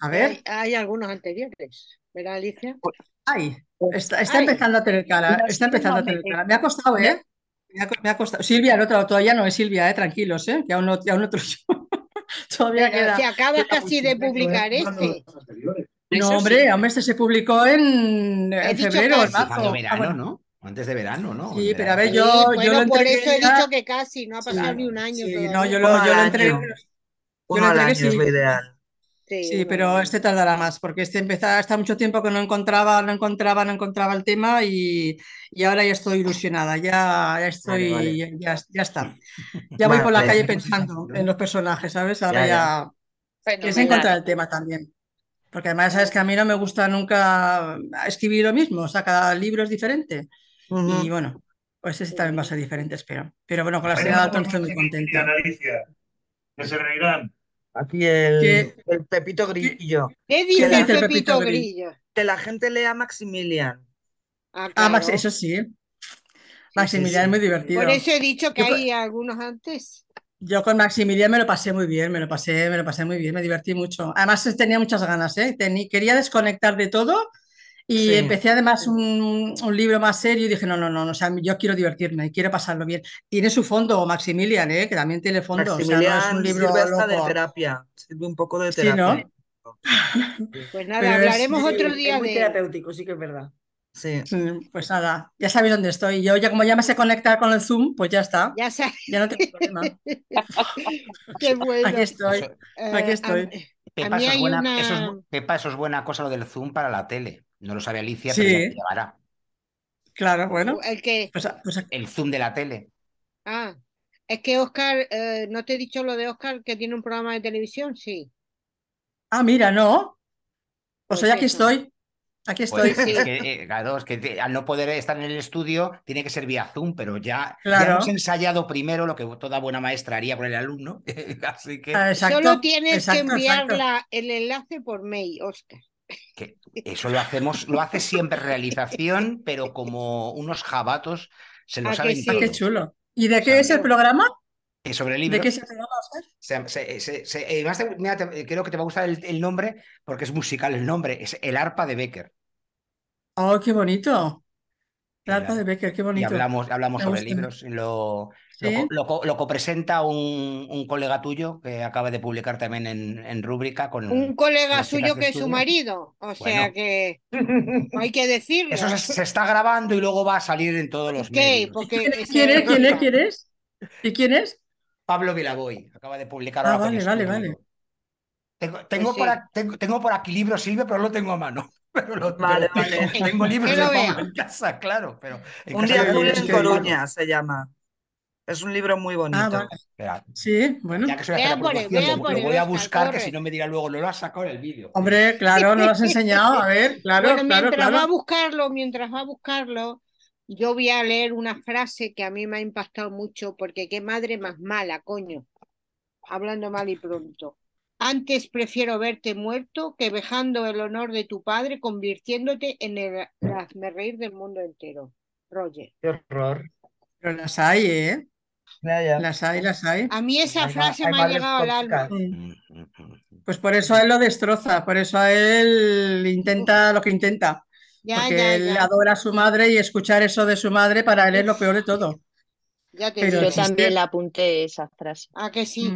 a ver. Hay, algunos anteriores, ¿verdad, Alicia? ay, está, empezando a tener cara. está empezando a tener cara. Me ha costado, ¿eh? Me ha, costado. Silvia, el otro todavía no es Silvia, ¿eh? Tranquilos, ¿eh? Que aún no, aún [LAUGHS] todavía queda. Se acaba casi de ¿eh? publicar este. No, hombre, a hombre, este se publicó en, febrero, en ah, verano, ¿no? Antes de verano, ¿no? Sí, pero a ver, yo, por eso he dicho que casi, no ha pasado ni un año. Sí, no, yo lo, yo lo entregué. lo ideal. Sí, pero este tardará más, porque este empezaba hace mucho tiempo que no encontraba, no encontraba, no encontraba el tema y, ahora ya estoy ilusionada, ya, estoy, Ya, está. Ya voy por la pues, calle pensando en los personajes, ¿sabes? Ahora ya, se encontrar el tema también. Porque además sabes que a mí no me gusta nunca escribir lo mismo, o sea, cada libro es diferente. Y bueno, pues ese también va a ser diferente, espero. Pero bueno, con la de Dalton estoy muy contenta. que se reirán. Aquí el, el Pepito Grillo. ¿Qué, dice el Pepito, Grillo? Que la gente lea Maximilian. Ah, ah eso sí. Maximilian es muy divertido. Por eso he dicho que hay algunos antes. Yo con Maximilian me lo pasé muy bien, me lo pasé, me lo pasé muy bien, me divertí mucho. Además eh, tenía muchas ganas, ¿eh? quería desconectar de todo y empecé además un, libro más serio y dije, no, no, no, no, o yo quiero divertirme, y quiero pasarlo bien. Tiene su fondo, Maximilian, ¿eh? que también tiene fondo. Maximilian es un libro de terapia, sirve un poco de terapia. [LAUGHS] Pues nada, hablaremos otro día muy de... terapéutico, sí que es verdad. Sí. Mm, pues nada, ya sabéis dónde estoy. Yo ya como ya me sé conectar con el Zoom, pues ya está. Ya sé. Ya no tengo problema. [LAUGHS] Qué bueno. Aquí estoy. Eh, aquí estoy. Pepa, eso es, buena, buena cosa lo del Zoom para la tele. No lo sabe Alicia, pero pero llevará. Claro, bueno. Uh, ¿El pues, pues el Zoom de la tele. Ah, es que Oscar, eh, no te he dicho lo de Oscar, que tiene un programa de televisión, sí. Ah, mira, no. Pues, hoy aquí estoy. Aquí pues estoy. [LAUGHS] Eh, al no poder estar en el estudio, tiene que ser vía Zoom, pero ya, hemos ensayado primero lo que toda buena maestra haría por el alumno. [LAUGHS] Así que. Ah, Solo tienes que enviar el enlace por mail, Oscar. eso lo hacemos, lo hace siempre realización, [LAUGHS] pero como unos jabatos se lo ah, saben ah, sí? Qué chulo. ¿Y de qué es el programa? sobre el libro. ¿De qué se trata, Oscar? Eh, creo que te va a gustar el, nombre porque es musical el nombre, es El arpa de Becker. Oh, qué bonito. Trata de ver qué bonito. Y hablamos, hablamos sobre libros. Lo, lo, lo, copresenta un, un, colega tuyo que acaba de publicar también en, en rúbrica con. Un colega suyo que es su marido. O sea que [LAUGHS] hay que decirlo. Eso se, está grabando y luego va a salir en todos los medios. ¿Quién es? ¿Quién es? [LAUGHS] ¿Quién es? ¿Y quién es? Pablo Vilaboy. Acaba de publicar ah, Vale, este vale, vale. Pues tengo, tengo, por aquí Libro Silvia, pero lo tengo a mano. Pero vale, vale. Tengo, [LAUGHS] libros en casa, claro, pero... un día en Coruña se llama. Es un libro muy ah, bonito. sí, bueno. Ya que soy lo, voy a buscar, que si no me dirá luego, no lo has sacado en el vídeo. Hombre, claro, no lo has enseñado, a ver, [LAUGHS] claro, claro, mientras va a buscarlo, mientras va a buscarlo, yo voy a leer una frase que a mí me ha impactado mucho, porque qué madre más mala, coño. Hablando mal y pronto. Antes prefiero verte muerto que dejando el honor de tu padre, convirtiéndote en el mm. reír del mundo entero. Roger. Qué horror. Pero las hay, ¿eh? Las hay, las hay. A mí esa frase me ha llegado al alma. Mm. Mm, pues por eso él lo destroza, por eso él intenta lo que intenta. Ya, porque él adora a su madre y escuchar eso de su madre para él es lo peor de todo. Ya te yo también le apunté esa frase. Ah, que sí.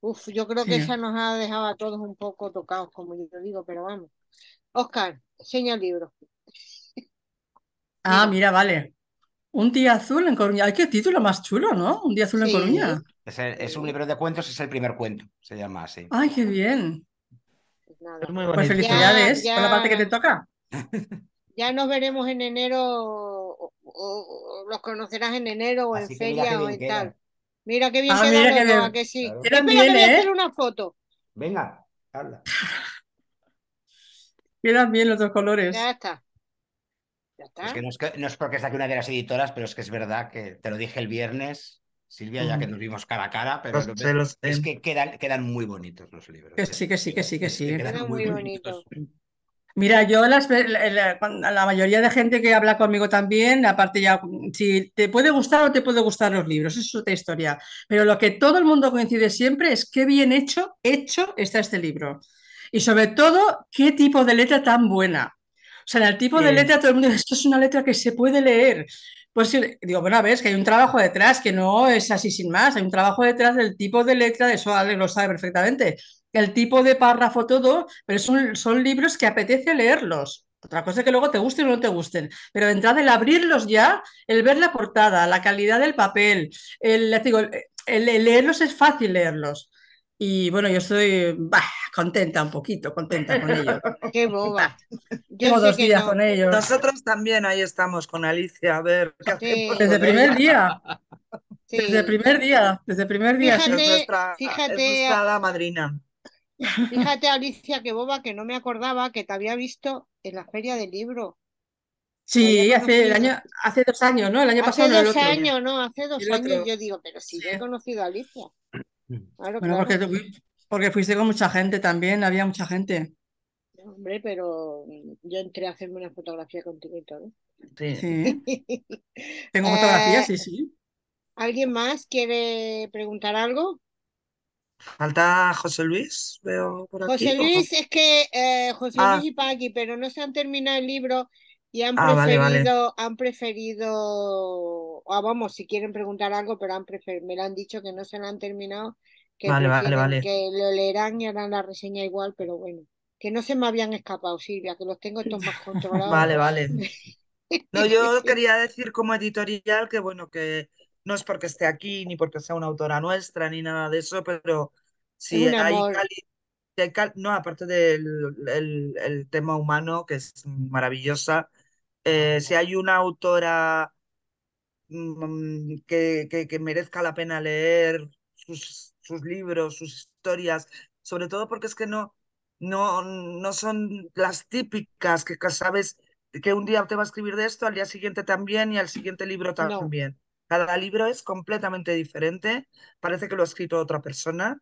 Uf, yo creo que esa nos ha dejado a todos un poco tocados, como yo te digo, pero vamos. Oscar, enseña el libro. Ah, mira, vale. Un día azul en Coruña. Ay, qué título más chulo, ¿no? Un día azul en Coruña. Es, un libro de cuentos, es el primer cuento, se llama así. Ay, qué bien. Pues, pues felicidades ya, por la parte que te toca. [LAUGHS] Ya nos veremos en enero, o, los conocerás en enero o en feria o en tal. Mira qué bien ah, queda mira que, sí. Espera bien, que voy a ¿eh? hacer una foto. Venga, habla. [LAUGHS] Quedan bien los dos colores. Ya está. Ya está. no, es, porque es aquí una de las editoras, pero es que es verdad que te lo dije el viernes, Silvia, ya que nos vimos cara a cara, pero pues es que quedan, muy bonitos los libros. ¿eh? sí, que sí, que sí, que sí. quedan, muy, bonitos. Mira, yo la, mayoría de gente que habla conmigo también, aparte ya, si te puede gustar o te puede gustar los libros, eso es otra historia. Pero lo que todo el mundo coincide siempre es qué bien hecho, hecho está este libro. Y sobre todo, qué tipo de letra tan buena. O sea, en el tipo de letra todo el mundo dice, esto es una letra que se puede leer. Pues digo, bueno, a ver, que hay un trabajo detrás, que no es así sin más, hay un trabajo detrás del tipo de letra, de eso alguien lo sabe perfectamente el tipo de párrafo, todo, pero son, son libros que apetece leerlos. Otra cosa es que luego te gusten o no te gusten, pero de entrada el abrirlos ya, el ver la portada, la calidad del papel, el, digo, leerlos es fácil leerlos. Y bueno, yo estoy contenta un poquito, contenta con ellos. [LAUGHS] Qué boba. [LAUGHS] dos días con ellos. Nosotros también ahí estamos con Alicia, a ver Desde el primer día. Desde el primer día, desde primer día. Fíjate, nuestra, fíjate, madrina. Fíjate, Alicia, que boba, que no me acordaba que te había visto en la feria del libro. Sí, hace, dos años, ¿no? El año hace pasado. Hace dos años, ¿no? Hace dos años yo digo, pero sí, he conocido a Alicia. Claro, Porque, fuiste con mucha gente también, había mucha gente. Hombre, pero mm, yo entré a hacerme una fotografía contigo y todo. Sí. [LAUGHS] Tengo fotografías, sí, eh, sí. ¿Alguien más quiere preguntar algo? Falta José Luis, veo por aquí. José Luis, es que eh, José ah. Luis y Paqui, pero no se han terminado el libro y han ah, preferido, han preferido, ah, vamos, si quieren preguntar algo, pero han me lo han dicho que no se lo han terminado, que, vale, que lo leerán y harán la reseña igual, pero bueno, que no se me habían escapado, Silvia, que los tengo estos más [LAUGHS] controlados. vale, vale. [LAUGHS] No, yo [LAUGHS] quería decir como editorial que bueno, que no es porque esté aquí, ni porque sea una autora nuestra, ni nada de eso, pero si hay No, aparte del el, tema humano, que es maravillosa, eh, si hay una autora mm, que, que, merezca la pena leer sus, sus libros, sus historias, sobre todo porque es que no, no, no son las típicas que sabes que un día te va a escribir de esto, al día siguiente también y al siguiente libro también. Cada libro es completamente diferente, parece que lo ha escrito otra persona,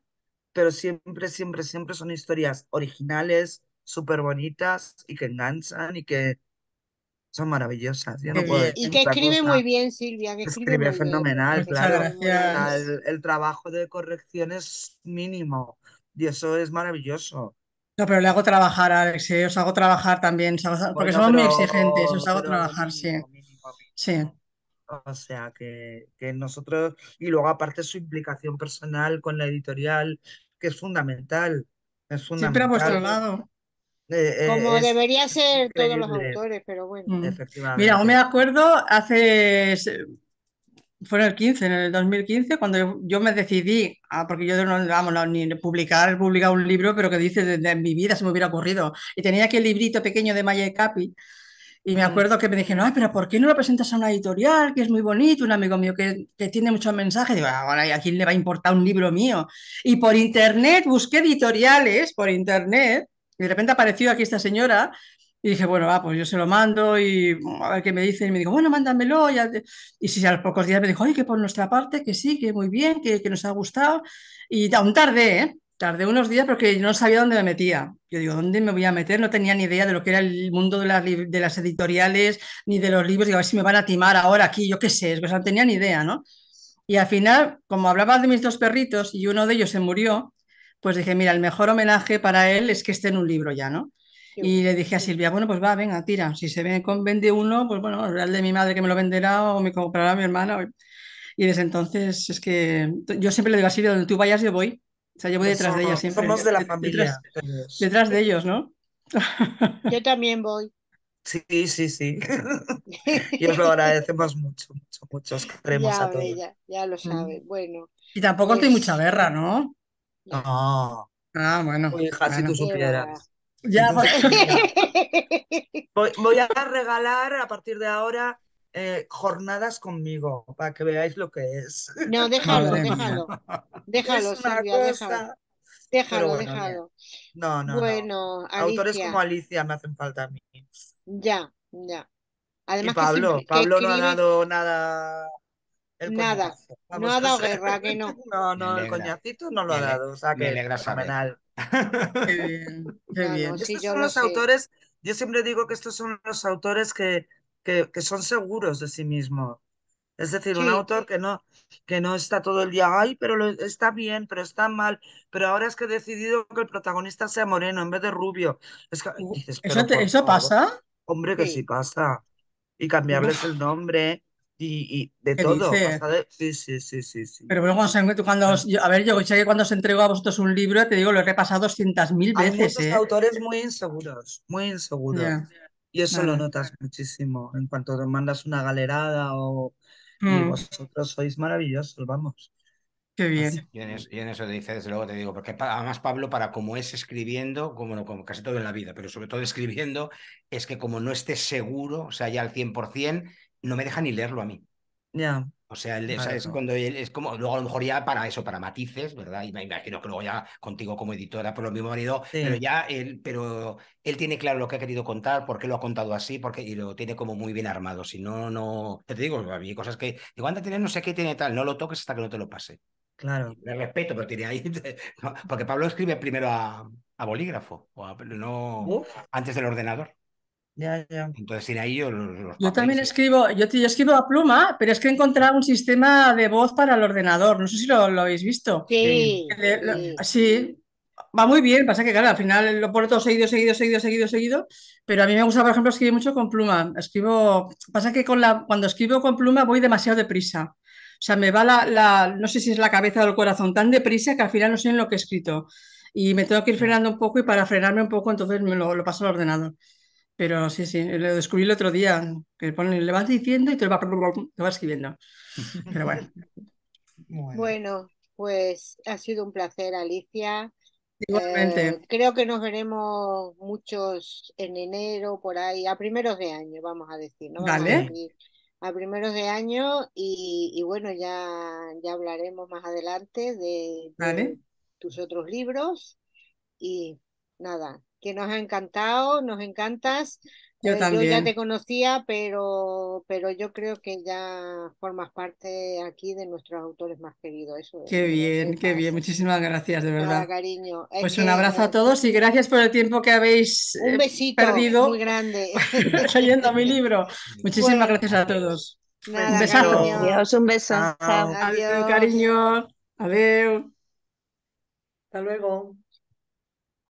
pero siempre, siempre, siempre son historias originales, súper bonitas y que enganchan y que son maravillosas. y que escribe muy bien, Silvia. Que escribe, fenomenal, claro. El, trabajo de corrección es mínimo y eso es maravilloso. No, pero le hago trabajar, Alex, eh, os hago trabajar también, porque somos muy exigentes, os hago trabajar, sí. Sí. O sea, que, nosotros, y luego aparte su implicación personal con la editorial, que es fundamental. Es fundamental. Siempre a vuestro lado. Eh, eh, Como debería ser todos los autores, pero bueno. Mm. Mira, yo me acuerdo hace. Fue el en el 2015, cuando yo me decidí, ah, porque yo no, vamos, ni publicar, publicar un libro, pero que dice, de, mi vida se me hubiera ocurrido. Y tenía aquel librito pequeño de Maya y Capi, y me acuerdo que me dijeron, ay, pero ¿por qué no lo presentas a una editorial que es muy bonito? Un amigo mío que, tiene muchos mensajes. Digo, ahora, ¿a quién le va a importar un libro mío? Y por internet busqué editoriales, por internet, y de repente apareció aquí esta señora. Y dije, bueno, va, pues yo se lo mando y a ver qué me dicen. Y me dijo, bueno, mándamelo. Y, si a los pocos días me dijo, ay, que por nuestra parte, que sí, que muy bien, que, que nos ha gustado. Y aún tarde, ¿eh? Tardé unos días porque no sabía dónde me metía. Yo digo, ¿dónde me voy a meter? No tenía ni idea de lo que era el mundo de las, de las editoriales ni de los libros. Digo, a ver si me van a timar ahora aquí, yo qué sé, pues no tenía ni idea, ¿no? Y al final, como hablaba de mis dos perritos y uno de ellos se murió, pues dije, mira, el mejor homenaje para él es que esté en un libro ya, ¿no? Y le dije a Silvia, bueno, pues va, venga, tira. Si se vende uno, pues bueno, el de mi madre que me lo venderá o me comprará mi hermana. Y desde entonces es que yo siempre le digo a Silvia, donde tú vayas yo voy. O sea, yo voy detrás de ellos siempre. Somos de la familia. Detrás, de ellos, ¿no? [LAUGHS] Yo también voy. Sí, sí, sí. y os [LAUGHS] lo agradecemos mucho, mucho, mucho. queremos a todos. Ya, ya lo mm. sabe. Bueno. Y tampoco estoy pues mucha guerra, ¿no? No. Ah, bueno. hija, si tú supieras. Ya, pues, voy, voy, a regalar a partir de ahora eh, jornadas conmigo para que veáis lo que es. No, déjalo, déjalo. Déjalo, déjalo. No, no. Autores como Alicia me hacen falta a mí. Ya, ya. Además, y Pablo, Pablo no ha dado nada. nada, no ha dado guerra, que no. [LAUGHS] No, no, el coñacito no lo ha dado. O sea que le fenomenal. [LAUGHS] Qué bien, bien. estos son los autores, yo siempre digo que estos son los autores que que, que son seguros de sí mismos. Es decir, un autor que no, que no está todo el día, ay, pero está bien, pero está mal, pero ahora es que he decidido que el protagonista sea moreno en vez de rubio. Uh, ¿Eso, pasa? Hombre, que sí. pasa. Y cambiarles el nombre y, y de todo. Sí, sí, sí, sí, sí, Pero luego, cuando, cuando a ver, yo cuando os entregó a vosotros un libro, te digo, lo he repasado 200.000 veces. Hay ¿eh? autores muy inseguros, muy inseguros. Y eso lo notas muchísimo. En cuanto te mandas una galerada o y mm. vosotros sois maravillosos, vamos. Qué bien. Y en, eso, te dice, desde luego te digo, porque además Pablo, para como es escribiendo, como, como casi todo en la vida, pero sobre todo escribiendo, es que como no estés seguro, o sea, ya al 100%, no me deja ni leerlo a mí. Ya. O sea, es Cuando él, es como, luego a lo mejor ya para eso, para matices, ¿verdad? Y me imagino que luego ya contigo como editora, por lo mismo marido, pero ya él, pero él tiene claro lo que ha querido contar, por qué lo ha contado así, porque y lo tiene como muy bien armado. Si no, no, te digo, a cosas que, de anda, tiene no sé qué, tiene tal, no lo toques hasta que no te lo pase. Claro. Le respeto, pero tiene ahí, [LAUGHS] porque Pablo escribe primero a, bolígrafo, o no, antes del ordenador. Entonces, ahí yo también escribo, yo, escribo a pluma, pero es que he encontrado un sistema de voz para el ordenador. No sé si lo, habéis visto. Sí. sí. Va muy bien, pasa que claro, al final lo pongo todo seguido, seguido, seguido, seguido, seguido, pero a mí me gusta, por ejemplo, escribir mucho con pluma. Escribo, pasa que con la, cuando escribo con pluma voy demasiado deprisa. O sea, me va la, no sé si es la cabeza o el corazón, tan deprisa que al final no sé en lo que he escrito. Y me tengo que ir frenando un poco y para frenarme un poco, entonces me lo, lo paso al ordenador. Pero sí, sí, lo descubrí el otro día, que le vas diciendo y te vas, escribiendo. Pero bueno. bueno. pues ha sido un placer, Alicia. Igualmente. Eh, creo que nos veremos muchos en enero, por ahí, a primeros de año, vamos a decir, ¿no? Vale. A, primeros de año y, bueno, ya, ya hablaremos más adelante de, tus otros libros y nada, que nos ha encantado, nos encantas. Yo también. Eh, yo ya te conocía, pero, pero yo creo que ya formas parte aquí de nuestros autores más queridos. Eso qué bien, qué bien. Muchísimas gracias, de verdad. cariño. pues un abrazo a todos y gracias por el tiempo que habéis eh, un besito perdido. Muy grande. [LAUGHS] leyendo mi libro. [LAUGHS] Muchísimas gracias a todos. un besazo. Adiós, un beso. Adiós cariño. Adiós. Hasta luego.